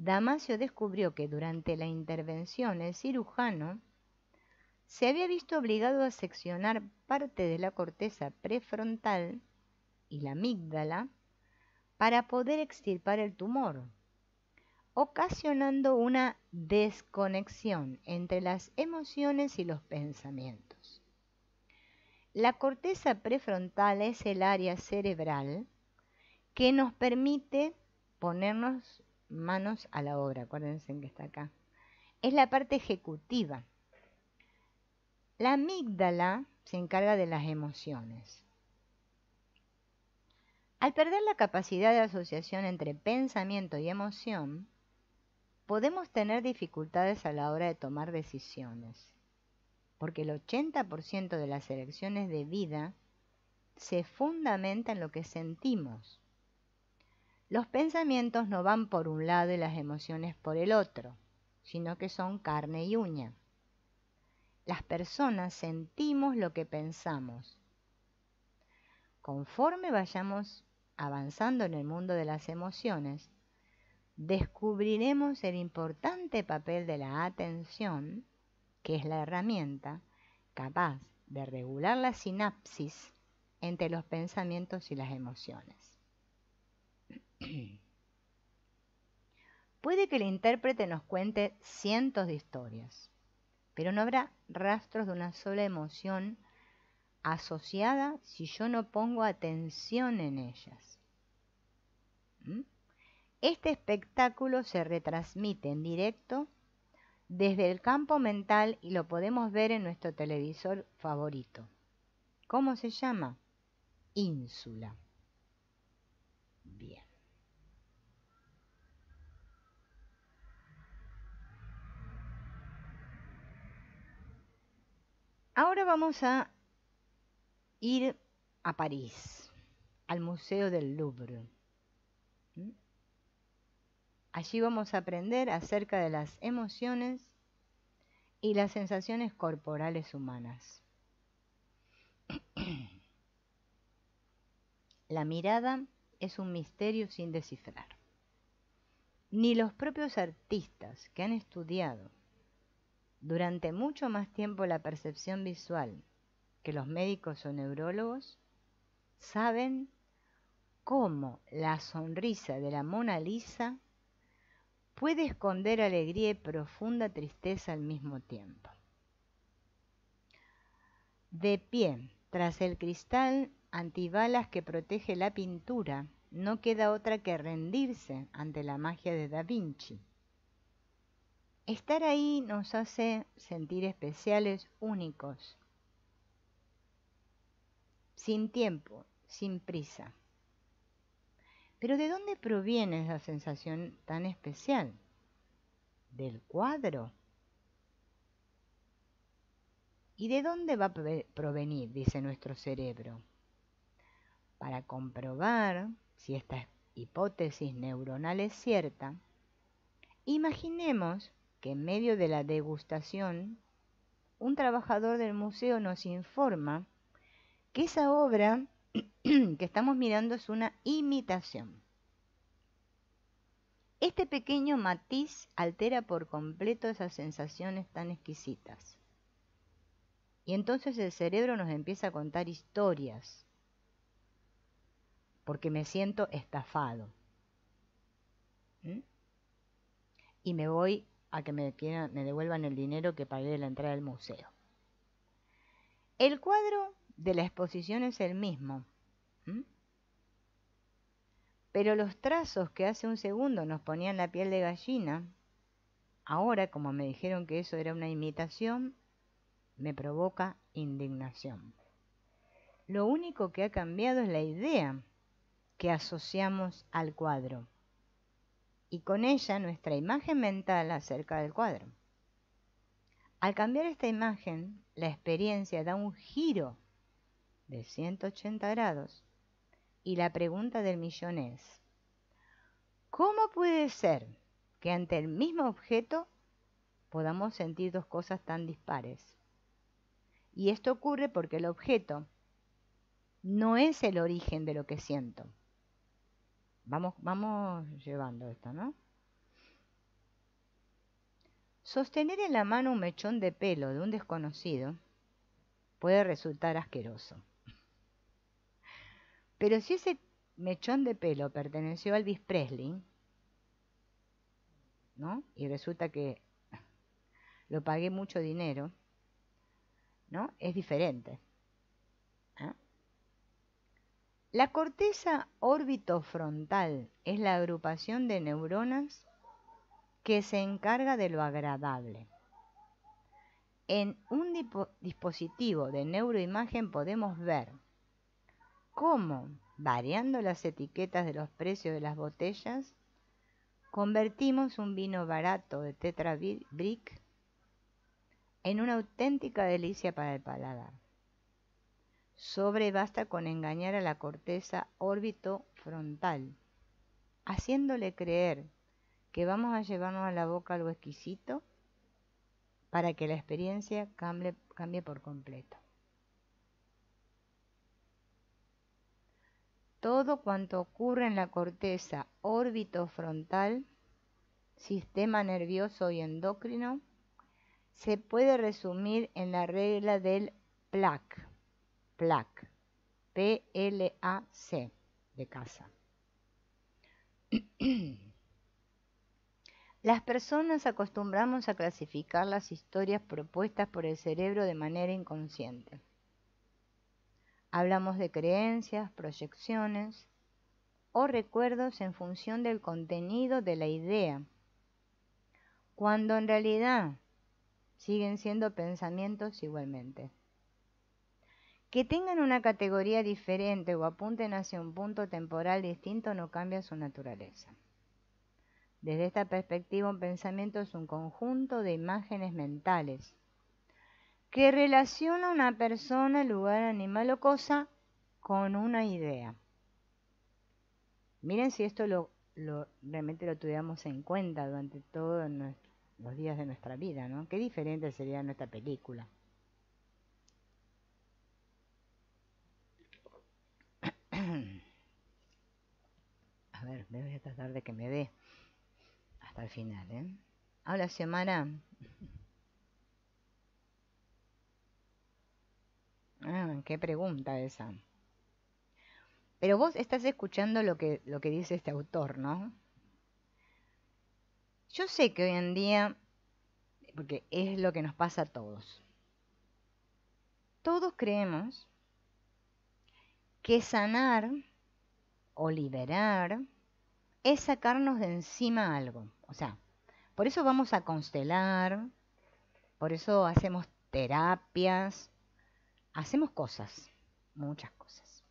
Speaker 1: Damasio descubrió que durante la intervención el cirujano se había visto obligado a seccionar parte de la corteza prefrontal y la amígdala para poder extirpar el tumor, ocasionando una desconexión entre las emociones y los pensamientos. La corteza prefrontal es el área cerebral que nos permite ponernos manos a la obra, acuérdense que está acá. Es la parte ejecutiva. La amígdala se encarga de las emociones. Al perder la capacidad de asociación entre pensamiento y emoción, podemos tener dificultades a la hora de tomar decisiones, porque el 80% de las elecciones de vida se fundamenta en lo que sentimos los pensamientos no van por un lado y las emociones por el otro, sino que son carne y uña. Las personas sentimos lo que pensamos. Conforme vayamos avanzando en el mundo de las emociones, descubriremos el importante papel de la atención, que es la herramienta capaz de regular la sinapsis entre los pensamientos y las emociones. Puede que el intérprete nos cuente cientos de historias, pero no habrá rastros de una sola emoción asociada si yo no pongo atención en ellas. ¿Mm? Este espectáculo se retransmite en directo desde el campo mental y lo podemos ver en nuestro televisor favorito. ¿Cómo se llama? Ínsula. Bien. Ahora vamos a ir a París, al Museo del Louvre. ¿Mm? Allí vamos a aprender acerca de las emociones y las sensaciones corporales humanas. La mirada es un misterio sin descifrar. Ni los propios artistas que han estudiado durante mucho más tiempo la percepción visual que los médicos o neurólogos, saben cómo la sonrisa de la Mona Lisa puede esconder alegría y profunda tristeza al mismo tiempo. De pie, tras el cristal antibalas que protege la pintura, no queda otra que rendirse ante la magia de Da Vinci Estar ahí nos hace sentir especiales, únicos, sin tiempo, sin prisa. Pero ¿de dónde proviene esa sensación tan especial? ¿Del cuadro? ¿Y de dónde va a provenir, dice nuestro cerebro? Para comprobar si esta hipótesis neuronal es cierta, imaginemos en medio de la degustación, un trabajador del museo nos informa que esa obra que estamos mirando es una imitación. Este pequeño matiz altera por completo esas sensaciones tan exquisitas. Y entonces el cerebro nos empieza a contar historias, porque me siento estafado. ¿Mm? Y me voy a que me, me devuelvan el dinero que pagué de la entrada al museo. El cuadro de la exposición es el mismo, pero los trazos que hace un segundo nos ponían la piel de gallina, ahora como me dijeron que eso era una imitación, me provoca indignación. Lo único que ha cambiado es la idea que asociamos al cuadro y con ella nuestra imagen mental acerca del cuadro. Al cambiar esta imagen, la experiencia da un giro de 180 grados y la pregunta del millón es, ¿cómo puede ser que ante el mismo objeto podamos sentir dos cosas tan dispares? Y esto ocurre porque el objeto no es el origen de lo que siento. Vamos, vamos llevando esto, ¿no? Sostener en la mano un mechón de pelo de un desconocido puede resultar asqueroso. Pero si ese mechón de pelo perteneció al Elvis Presley, ¿no? Y resulta que lo pagué mucho dinero, ¿no? Es diferente. La corteza órbitofrontal es la agrupación de neuronas que se encarga de lo agradable. En un dispositivo de neuroimagen podemos ver cómo, variando las etiquetas de los precios de las botellas, convertimos un vino barato de Tetra Brick en una auténtica delicia para el paladar sobre basta con engañar a la corteza órbito frontal, haciéndole creer que vamos a llevarnos a la boca algo exquisito para que la experiencia cambie, por completo. Todo cuanto ocurre en la corteza órbito frontal, sistema nervioso y endocrino, se puede resumir en la regla del plaque plac, P-L-A-C, de casa. Las personas acostumbramos a clasificar las historias propuestas por el cerebro de manera inconsciente. Hablamos de creencias, proyecciones o recuerdos en función del contenido de la idea, cuando en realidad siguen siendo pensamientos igualmente. Que tengan una categoría diferente o apunten hacia un punto temporal distinto no cambia su naturaleza. Desde esta perspectiva, un pensamiento es un conjunto de imágenes mentales que relaciona una persona, lugar, animal o cosa con una idea. Miren si esto realmente lo tuviéramos en cuenta durante todos los días de nuestra vida, ¿no? Qué diferente sería nuestra película. A ver, me voy a tratar de que me dé hasta el final, ¿eh? Hola, Xiomara. Ah, qué pregunta esa. Pero vos estás escuchando lo que, lo que dice este autor, ¿no? Yo sé que hoy en día, porque es lo que nos pasa a todos, todos creemos que sanar o liberar es sacarnos de encima algo. O sea, por eso vamos a constelar, por eso hacemos terapias, hacemos cosas, muchas cosas.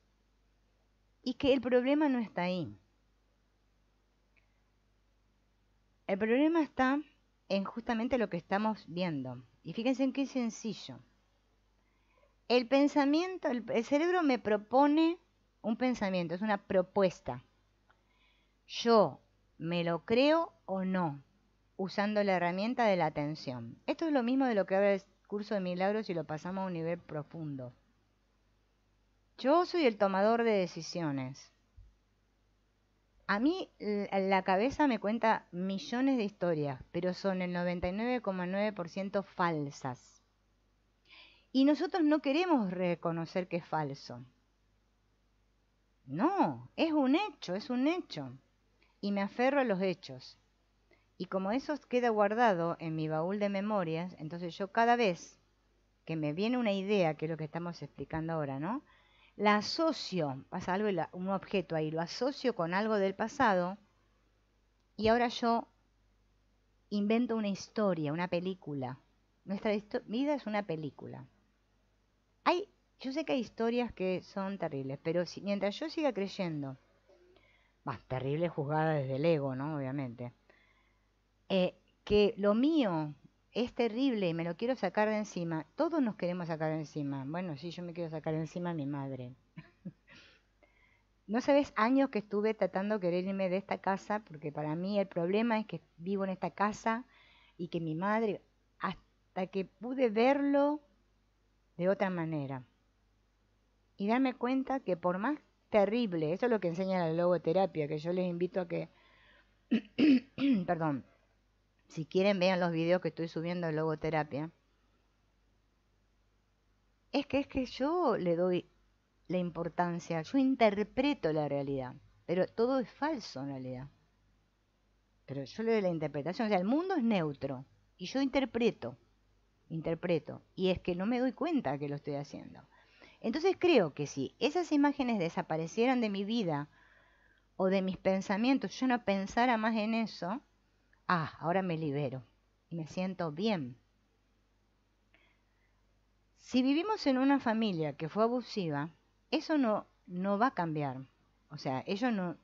Speaker 1: Y que el problema no está ahí. El problema está en justamente lo que estamos viendo. Y fíjense en qué sencillo. El pensamiento, el, el cerebro me propone un pensamiento, es una propuesta. Yo me lo creo o no, usando la herramienta de la atención. Esto es lo mismo de lo que habla el curso de milagros y lo pasamos a un nivel profundo. Yo soy el tomador de decisiones. A mí la cabeza me cuenta millones de historias, pero son el 99,9% falsas. Y nosotros no queremos reconocer que es falso. No, es un hecho, es un hecho. Y me aferro a los hechos. Y como eso queda guardado en mi baúl de memorias, entonces yo cada vez que me viene una idea, que es lo que estamos explicando ahora, ¿no? La asocio, pasa algo, un objeto ahí, lo asocio con algo del pasado y ahora yo invento una historia, una película. Nuestra vida es una película. Hay yo sé que hay historias que son terribles, pero si, mientras yo siga creyendo, más terrible juzgada desde el ego, ¿no? Obviamente, eh, que lo mío es terrible y me lo quiero sacar de encima, todos nos queremos sacar de encima. Bueno, sí, yo me quiero sacar de encima a mi madre. no sabes años que estuve tratando de querer de esta casa, porque para mí el problema es que vivo en esta casa y que mi madre, hasta que pude verlo de otra manera y darme cuenta que por más terrible, eso es lo que enseña la logoterapia, que yo les invito a que, perdón, si quieren vean los videos que estoy subiendo de logoterapia, es que es que yo le doy la importancia, yo interpreto la realidad, pero todo es falso en realidad. Pero yo le doy la interpretación, o sea, el mundo es neutro y yo interpreto, interpreto, y es que no me doy cuenta que lo estoy haciendo. Entonces creo que si esas imágenes desaparecieran de mi vida o de mis pensamientos, yo no pensara más en eso, ah, ahora me libero y me siento bien. Si vivimos en una familia que fue abusiva, eso no, no va a cambiar. O sea, ellos no,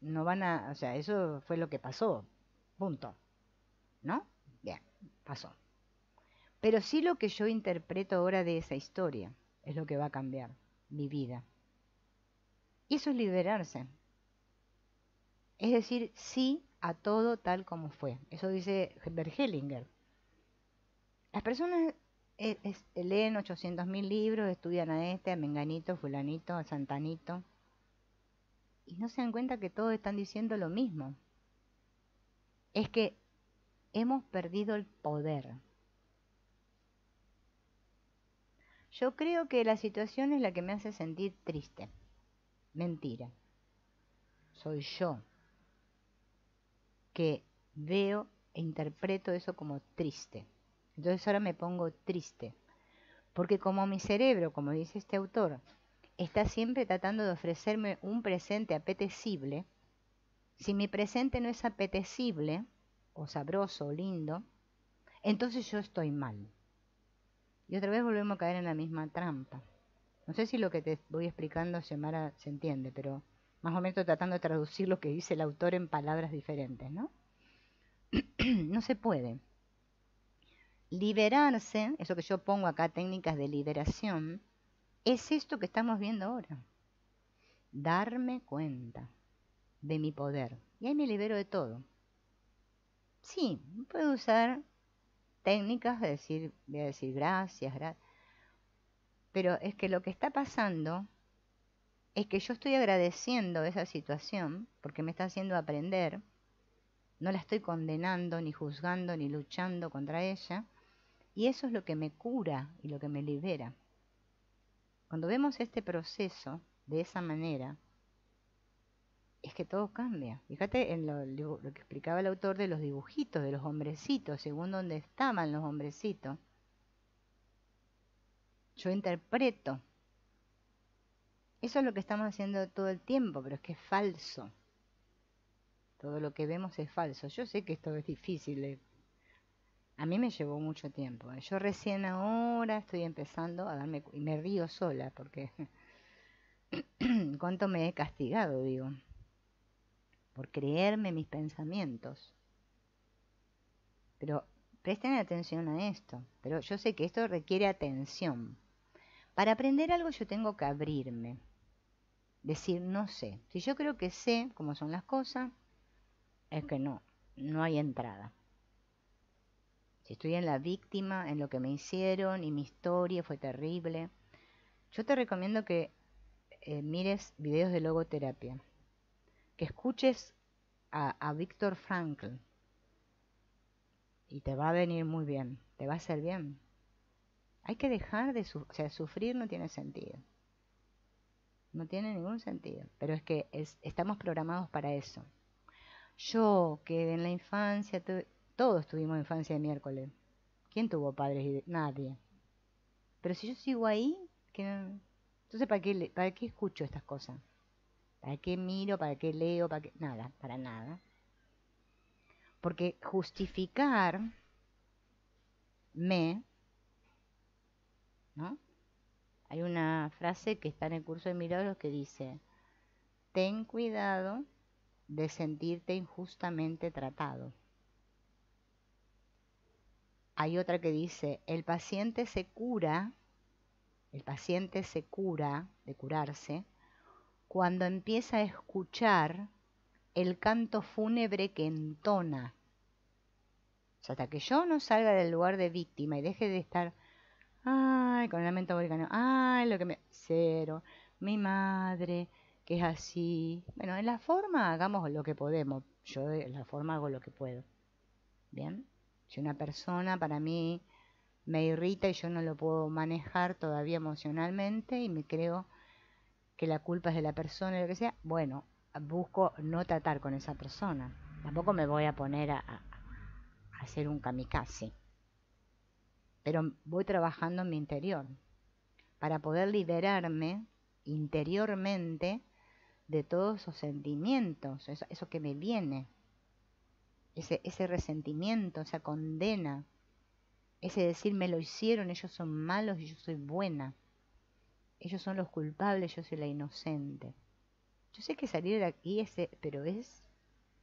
Speaker 1: no van a, o sea, eso fue lo que pasó. Punto. ¿No? Bien, pasó. Pero sí lo que yo interpreto ahora de esa historia es lo que va a cambiar mi vida. Y eso es liberarse. Es decir, sí a todo tal como fue. Eso dice Bergelinger. Las personas eh, eh, leen 800.000 libros, estudian a este, a Menganito, Fulanito, a Santanito, y no se dan cuenta que todos están diciendo lo mismo. Es que hemos perdido el poder. Yo creo que la situación es la que me hace sentir triste. Mentira. Soy yo que veo e interpreto eso como triste. Entonces ahora me pongo triste. Porque como mi cerebro, como dice este autor, está siempre tratando de ofrecerme un presente apetecible, si mi presente no es apetecible, o sabroso, o lindo, entonces yo estoy mal. Y otra vez volvemos a caer en la misma trampa. No sé si lo que te voy explicando, Yemara, se entiende, pero más o menos tratando de traducir lo que dice el autor en palabras diferentes, ¿no? no se puede. Liberarse, eso que yo pongo acá, técnicas de liberación, es esto que estamos viendo ahora. Darme cuenta de mi poder. Y ahí me libero de todo. Sí, puedo usar técnicas de decir, voy a decir gracias, gracias. Pero es que lo que está pasando es que yo estoy agradeciendo esa situación porque me está haciendo aprender. No la estoy condenando, ni juzgando, ni luchando contra ella. Y eso es lo que me cura y lo que me libera. Cuando vemos este proceso de esa manera, es que todo cambia. Fíjate en lo, que explicaba el autor de los dibujitos, de los hombrecitos, según donde estaban los hombrecitos. Yo interpreto. Eso es lo que estamos haciendo todo el tiempo, pero es que es falso. Todo lo que vemos es falso. Yo sé que esto es difícil. Eh. A mí me llevó mucho tiempo. Eh. Yo recién ahora estoy empezando a darme... Y me río sola porque... ¿Cuánto me he castigado, digo? por creerme mis pensamientos. Pero presten atención a esto, pero yo sé que esto requiere atención. Para aprender algo yo tengo que abrirme, decir no sé. Si yo creo que sé cómo son las cosas, es que no, no hay entrada. Si estoy en la víctima, en lo que me hicieron y mi historia fue terrible, yo te recomiendo que eh, mires videos de logoterapia escuches a, Víctor Frankl y te va a venir muy bien, te va a hacer bien. Hay que dejar de sufrir, o sea, sufrir no tiene sentido. No tiene ningún sentido, pero es que estamos programados para eso. Yo, que en la infancia, todos tuvimos infancia de miércoles. ¿Quién tuvo padres? Nadie. Pero si yo sigo ahí, que entonces ¿para qué, ¿para qué escucho estas cosas? ¿Para qué miro? ¿Para qué leo? ¿Para qué? Nada, para nada. Porque justificar me, ¿no? Hay una frase que está en el curso de milagros que dice, ten cuidado de sentirte injustamente tratado. Hay otra que dice, el paciente se cura, el paciente se cura de curarse cuando empieza a escuchar el canto fúnebre que entona. O sea, hasta que yo no salga del lugar de víctima y deje de estar, ay, con el lamento orgánico, ay, lo que me... Cero, mi madre, que es así. Bueno, en la forma hagamos lo que podemos. Yo en la forma hago lo que puedo. ¿Bien? Si una persona para mí me irrita y yo no lo puedo manejar todavía emocionalmente y me creo que la culpa es de la persona, lo que sea, bueno, busco no tratar con esa persona. Tampoco me voy a poner a, hacer un kamikaze. Pero voy trabajando en mi interior para poder liberarme interiormente de todos esos sentimientos, eso, que me viene, ese, ese resentimiento, esa condena, ese decir me lo hicieron, ellos son malos y yo soy buena. Ellos son los culpables, yo soy la inocente. Yo sé que salir de aquí es, eh, pero es,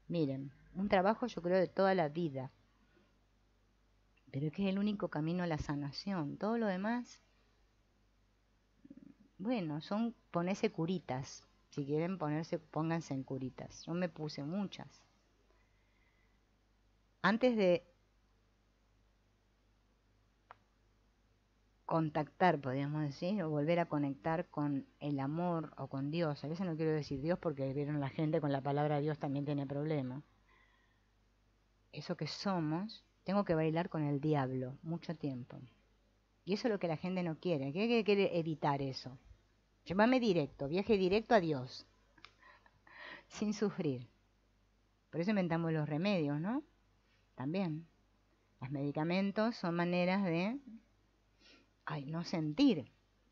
Speaker 1: miren, un trabajo yo creo de toda la vida. Pero es que es el único camino a la sanación. Todo lo demás, mm, bueno, son ponerse curitas. Si quieren ponerse, pónganse en curitas. Yo me puse muchas. Antes de contactar, podríamos decir, o volver a conectar con el amor o con Dios. A veces no quiero decir Dios porque vieron la gente con la palabra Dios también tiene problemas. Eso que somos, tengo que bailar con el diablo mucho tiempo. Y eso es lo que la gente no quiere. ¿Qué quiere evitar eso? Llévame directo, viaje directo a Dios, sin sufrir. Por eso inventamos los remedios, ¿no? También. Los medicamentos son maneras de no sentir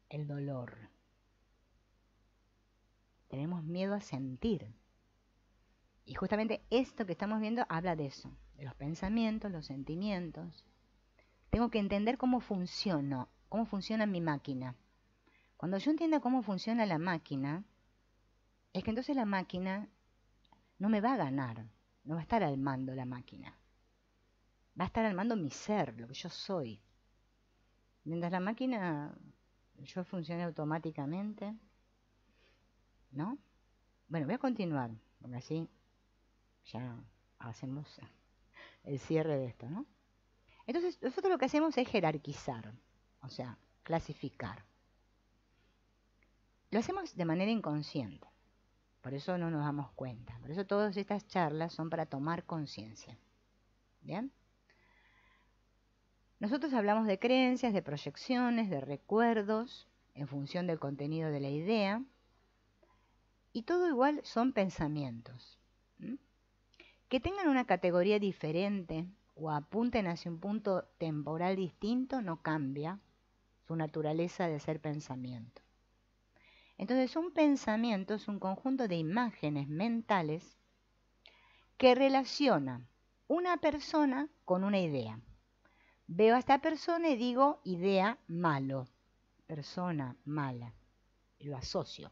Speaker 1: el dolor. Tenemos miedo a sentir. Y justamente esto que estamos viendo habla de eso, de los pensamientos, los sentimientos. Tengo que entender cómo funciona cómo funciona mi máquina. Cuando yo entienda cómo funciona la máquina, es que entonces la máquina no me va a ganar, no va a estar al mando la máquina. Va a estar al mando mi ser, lo que yo soy. Mientras la máquina yo funcione automáticamente, ¿no? Bueno, voy a continuar, porque así ya hacemos el cierre de esto, ¿no? Entonces, nosotros lo que hacemos es jerarquizar, o sea, clasificar. Lo hacemos de manera inconsciente, por eso no nos damos cuenta. Por eso todas estas charlas son para tomar conciencia. ¿Bien? Nosotros hablamos de creencias, de proyecciones, de recuerdos, en función del contenido de la idea, y todo igual son pensamientos. Que tengan una categoría diferente o apunten hacia un punto temporal distinto no cambia su naturaleza de ser pensamiento. Entonces un pensamiento es un conjunto de imágenes mentales que relaciona una persona con una idea. Veo a esta persona y digo idea malo, persona mala. Lo asocio.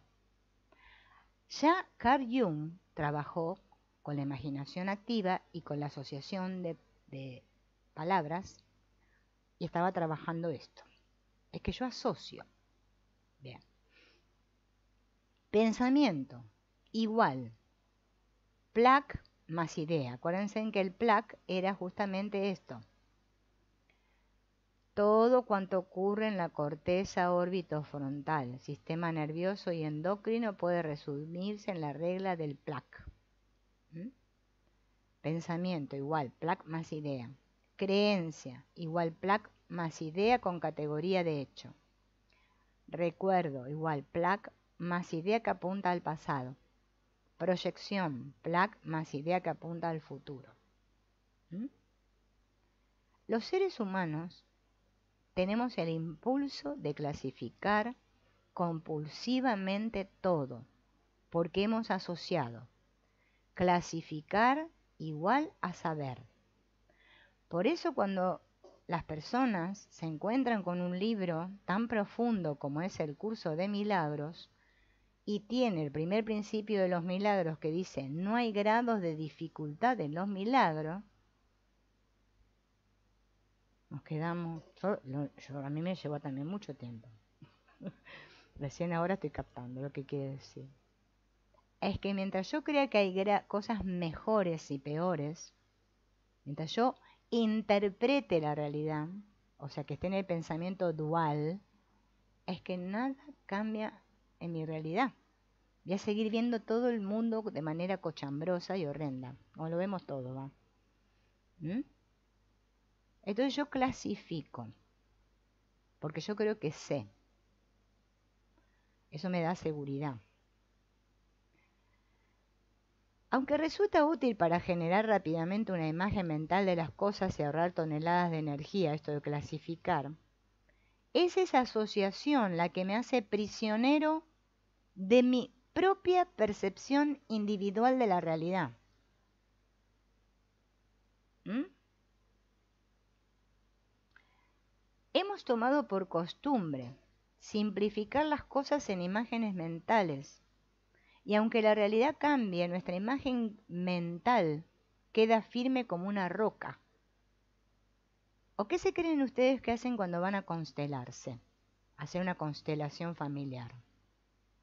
Speaker 1: Ya Carl Jung trabajó con la imaginación activa y con la asociación de, palabras y estaba trabajando esto. Es que yo asocio. Bien. Pensamiento. Igual. plaque más idea. Acuérdense que el plaque era justamente esto todo cuanto ocurre en la corteza frontal, sistema nervioso y endocrino puede resumirse en la regla del PLAC. ¿Mm? Pensamiento igual PLAC más idea. Creencia igual PLAC más idea con categoría de hecho. Recuerdo igual PLAC más idea que apunta al pasado. Proyección PLAC más idea que apunta al futuro. ¿Mm? Los seres humanos tenemos el impulso de clasificar compulsivamente todo, porque hemos asociado clasificar igual a saber. Por eso cuando las personas se encuentran con un libro tan profundo como es el curso de milagros, y tiene el primer principio de los milagros que dice no hay grados de dificultad en los milagros, nos quedamos. Yo, a mí me llevó también mucho tiempo. Recién ahora estoy captando lo que quiere decir. Es que mientras yo crea que hay cosas mejores y peores, mientras yo interprete la realidad, o sea, que esté en el pensamiento dual, es que nada cambia en mi realidad. Voy a seguir viendo todo el mundo de manera cochambrosa y horrenda, o lo vemos todo, ¿va? ¿Mm? Entonces yo clasifico, porque yo creo que sé. Eso me da seguridad. Aunque resulta útil para generar rápidamente una imagen mental de las cosas y ahorrar toneladas de energía, esto de clasificar, es esa asociación la que me hace prisionero de mi propia percepción individual de la realidad. ¿Mm? Hemos tomado por costumbre simplificar las cosas en imágenes mentales. Y aunque la realidad cambie, nuestra imagen mental queda firme como una roca. ¿O qué se creen ustedes que hacen cuando van a constelarse? Hacer una constelación familiar.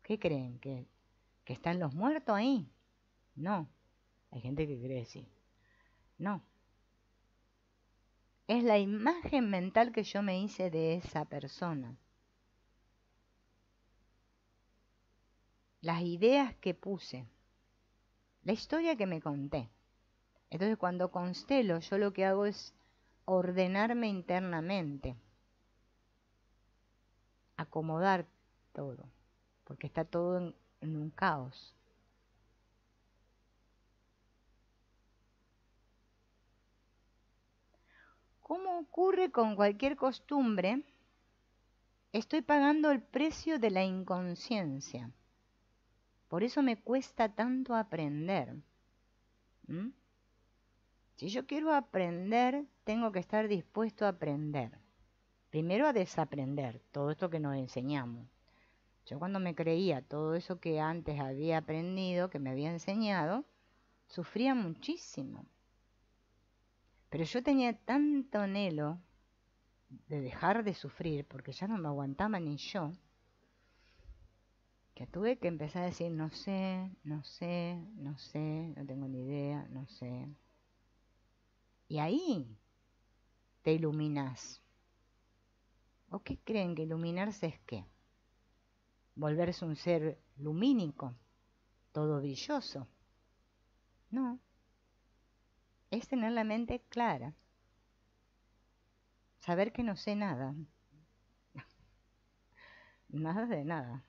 Speaker 1: ¿Qué creen? ¿Que, que están los muertos ahí? No. Hay gente que cree así. No es la imagen mental que yo me hice de esa persona. Las ideas que puse, la historia que me conté. Entonces cuando constelo, yo lo que hago es ordenarme internamente, acomodar todo, porque está todo en, un caos. como ocurre con cualquier costumbre, estoy pagando el precio de la inconsciencia. Por eso me cuesta tanto aprender. ¿Mm? Si yo quiero aprender, tengo que estar dispuesto a aprender. Primero a desaprender todo esto que nos enseñamos. Yo cuando me creía todo eso que antes había aprendido, que me había enseñado, sufría muchísimo. Pero yo tenía tanto anhelo de dejar de sufrir, porque ya no me aguantaba ni yo, que tuve que empezar a decir, no sé, no sé, no sé, no tengo ni idea, no sé. Y ahí te iluminas. ¿O qué creen que iluminarse es qué? Volverse un ser lumínico, todo brilloso. No, es tener la mente clara, saber que no sé nada, nada de nada.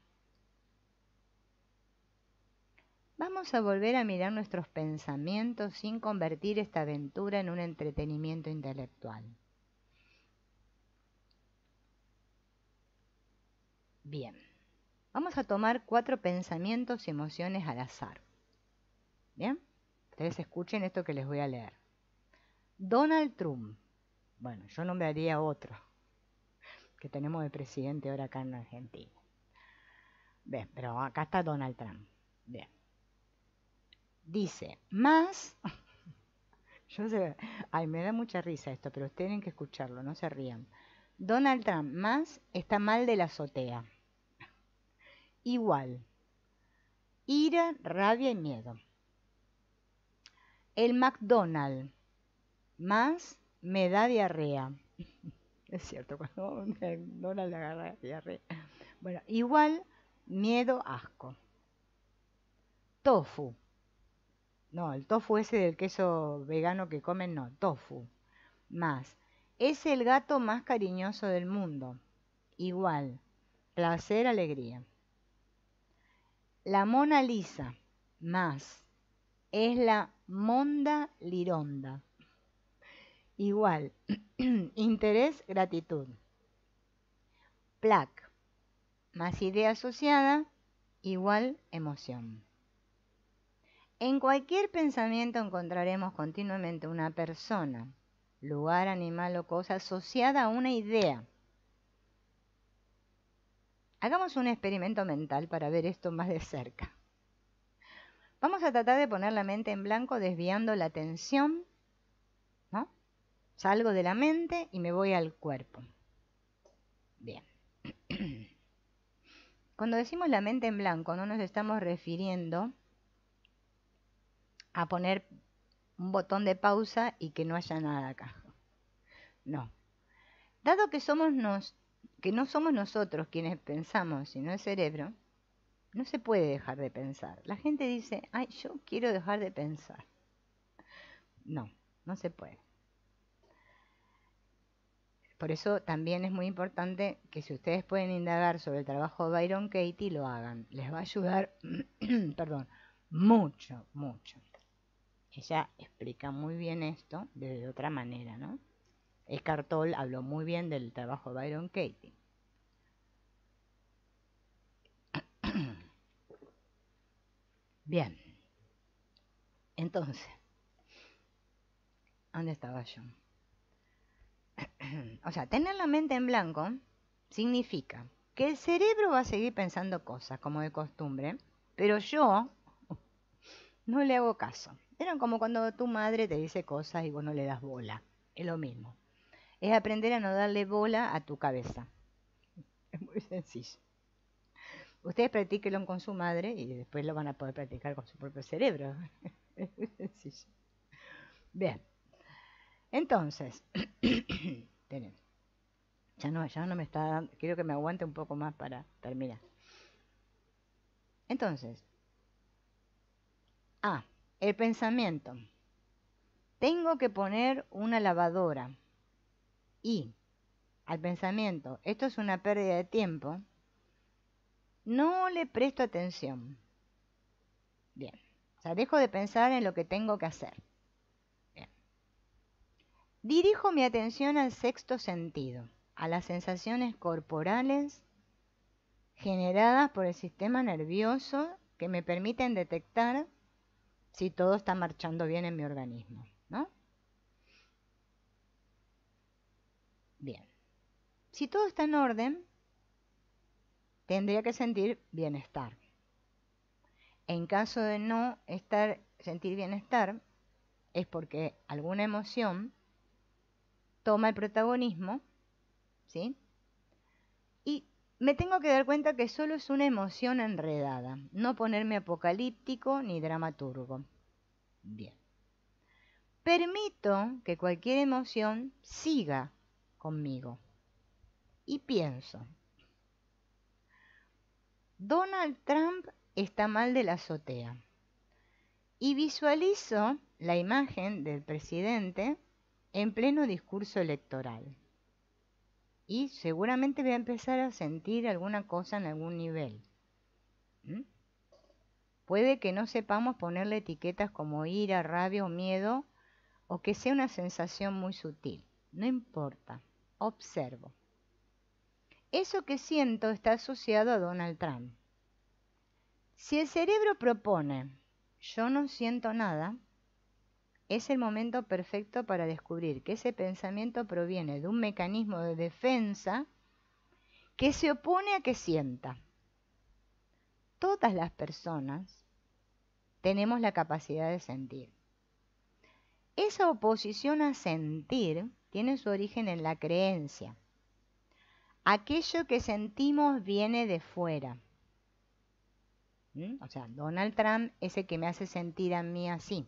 Speaker 1: Vamos a volver a mirar nuestros pensamientos sin convertir esta aventura en un entretenimiento intelectual. Bien, vamos a tomar cuatro pensamientos y emociones al azar. ¿Bien? Ustedes escuchen esto que les voy a leer. Donald Trump. Bueno, yo nombraría otro que tenemos de presidente ahora acá en Argentina. Bien, pero acá está Donald Trump. Bien. Dice, más... yo ay, me da mucha risa esto, pero tienen que escucharlo, no se rían. Donald Trump más está mal de la azotea. Igual. Ira, rabia y miedo el McDonald's más me da diarrea. Es cierto, cuando McDonald's le agarra diarrea. Bueno, igual miedo, asco. Tofu. No, el tofu ese del queso vegano que comen, no, tofu. Más. Es el gato más cariñoso del mundo. Igual. Placer, alegría. La Mona Lisa. Más es la monda lironda. Igual, interés, gratitud. plaque más idea asociada, igual emoción. En cualquier pensamiento encontraremos continuamente una persona, lugar, animal o cosa asociada a una idea. Hagamos un experimento mental para ver esto más de cerca. Vamos a tratar de poner la mente en blanco desviando la atención, ¿no? Salgo de la mente y me voy al cuerpo. Bien. Cuando decimos la mente en blanco, no nos estamos refiriendo a poner un botón de pausa y que no haya nada acá. No. Dado que somos nos, que no somos nosotros quienes pensamos, sino el cerebro, no se puede dejar de pensar. La gente dice, ay, yo quiero dejar de pensar. No, no se puede. Por eso también es muy importante que si ustedes pueden indagar sobre el trabajo de Byron Katie, lo hagan. Les va a ayudar, perdón, mucho, mucho. Ella explica muy bien esto de otra manera, ¿no? Eckhart Tolle habló muy bien del trabajo de Byron Katie. Bien. Entonces, ¿dónde estaba yo? o sea, tener la mente en blanco significa que el cerebro va a seguir pensando cosas como de costumbre, pero yo no le hago caso. Era como cuando tu madre te dice cosas y vos no le das bola. Es lo mismo. Es aprender a no darle bola a tu cabeza. Es muy sencillo. Ustedes practíquenlo con su madre y después lo van a poder practicar con su propio cerebro. Bien. Entonces, Ya no, ya no me está dando. Quiero que me aguante un poco más para terminar. Entonces, A. Ah, el pensamiento. Tengo que poner una lavadora. Y al pensamiento, esto es una pérdida de tiempo no le presto atención. Bien. O sea, dejo de pensar en lo que tengo que hacer. Bien. Dirijo mi atención al sexto sentido, a las sensaciones corporales generadas por el sistema nervioso que me permiten detectar si todo está marchando bien en mi organismo, ¿no? Bien. Si todo está en orden, tendría que sentir bienestar. En caso de no estar, sentir bienestar, es porque alguna emoción toma el protagonismo, ¿sí? Y me tengo que dar cuenta que solo es una emoción enredada, no ponerme apocalíptico ni dramaturgo. Bien. Permito que cualquier emoción siga conmigo. Y pienso, Donald Trump está mal de la azotea. Y visualizo la imagen del presidente en pleno discurso electoral. Y seguramente voy a empezar a sentir alguna cosa en algún nivel. ¿Mm? Puede que no sepamos ponerle etiquetas como ira, rabia o miedo, o que sea una sensación muy sutil. No importa, observo. Eso que siento está asociado a Donald Trump. Si el cerebro propone, yo no siento nada, es el momento perfecto para descubrir que ese pensamiento proviene de un mecanismo de defensa que se opone a que sienta. Todas las personas tenemos la capacidad de sentir. Esa oposición a sentir tiene su origen en la creencia aquello que sentimos viene de fuera. ¿Mm? O sea, Donald Trump es el que me hace sentir a mí así.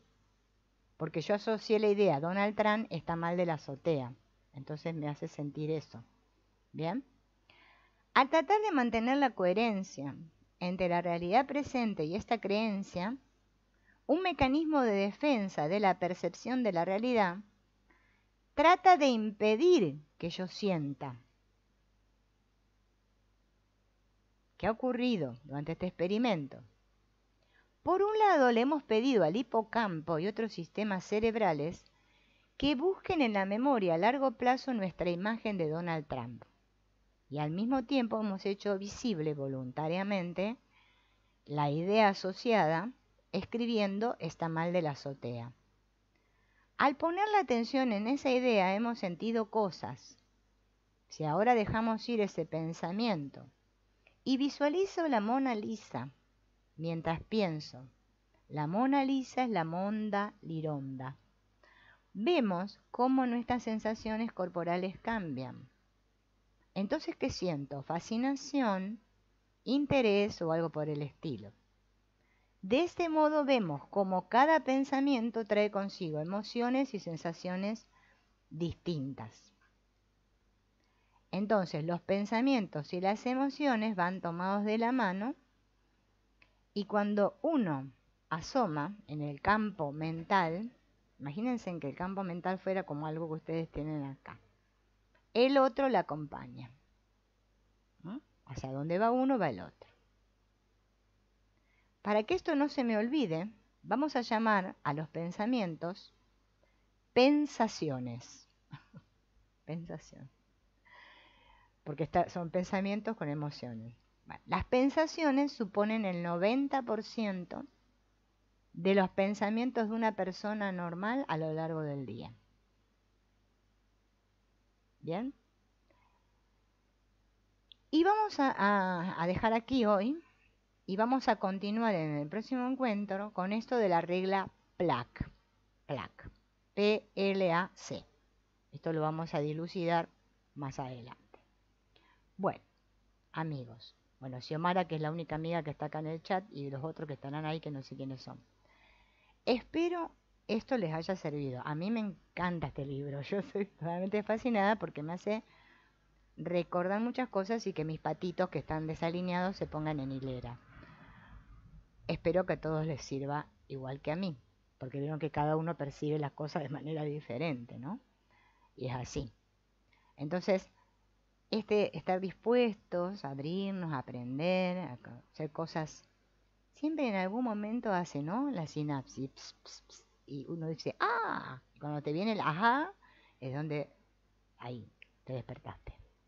Speaker 1: Porque yo asocié la idea, Donald Trump está mal de la azotea. Entonces me hace sentir eso. ¿Bien? Al tratar de mantener la coherencia entre la realidad presente y esta creencia, un mecanismo de defensa de la percepción de la realidad trata de impedir que yo sienta ¿Qué ha ocurrido durante este experimento? Por un lado, le hemos pedido al hipocampo y otros sistemas cerebrales que busquen en la memoria a largo plazo nuestra imagen de Donald Trump. Y al mismo tiempo hemos hecho visible voluntariamente la idea asociada escribiendo Está mal de la azotea. Al poner la atención en esa idea hemos sentido cosas. Si ahora dejamos ir ese pensamiento y visualizo la Mona Lisa mientras pienso. La Mona Lisa es la monda lironda. Vemos cómo nuestras sensaciones corporales cambian. Entonces, ¿qué siento? Fascinación, interés o algo por el estilo. De este modo vemos cómo cada pensamiento trae consigo emociones y sensaciones distintas. Entonces los pensamientos y las emociones van tomados de la mano y cuando uno asoma en el campo mental, imagínense en que el campo mental fuera como algo que ustedes tienen acá, el otro la acompaña. Hacia dónde va uno va el otro. Para que esto no se me olvide, vamos a llamar a los pensamientos pensaciones. Pensaciones porque son pensamientos con emociones. las pensaciones suponen el 90% de los pensamientos de una persona normal a lo largo del día. ¿Bien? Y vamos a, a dejar aquí hoy y vamos a continuar en el próximo encuentro con esto de la regla PLAC. PLAC. P-L-A-C. Esto lo vamos a dilucidar más adelante. Bueno, amigos. Bueno, Xiomara, que es la única amiga que está acá en el chat, y los otros que estarán ahí, que no sé quiénes son. Espero esto les haya servido. A mí me encanta este libro. Yo soy totalmente fascinada porque me hace recordar muchas cosas y que mis patitos que están desalineados se pongan en hilera. Espero que a todos les sirva igual que a mí, porque vieron que cada uno percibe las cosas de manera diferente, ¿no? Y es así. Entonces, este estar dispuestos a abrirnos, a aprender, a hacer cosas. Siempre en algún momento hace, ¿no? La sinapsis. y uno dice, ¡ah! cuando te viene el ajá, es donde ahí te despertaste.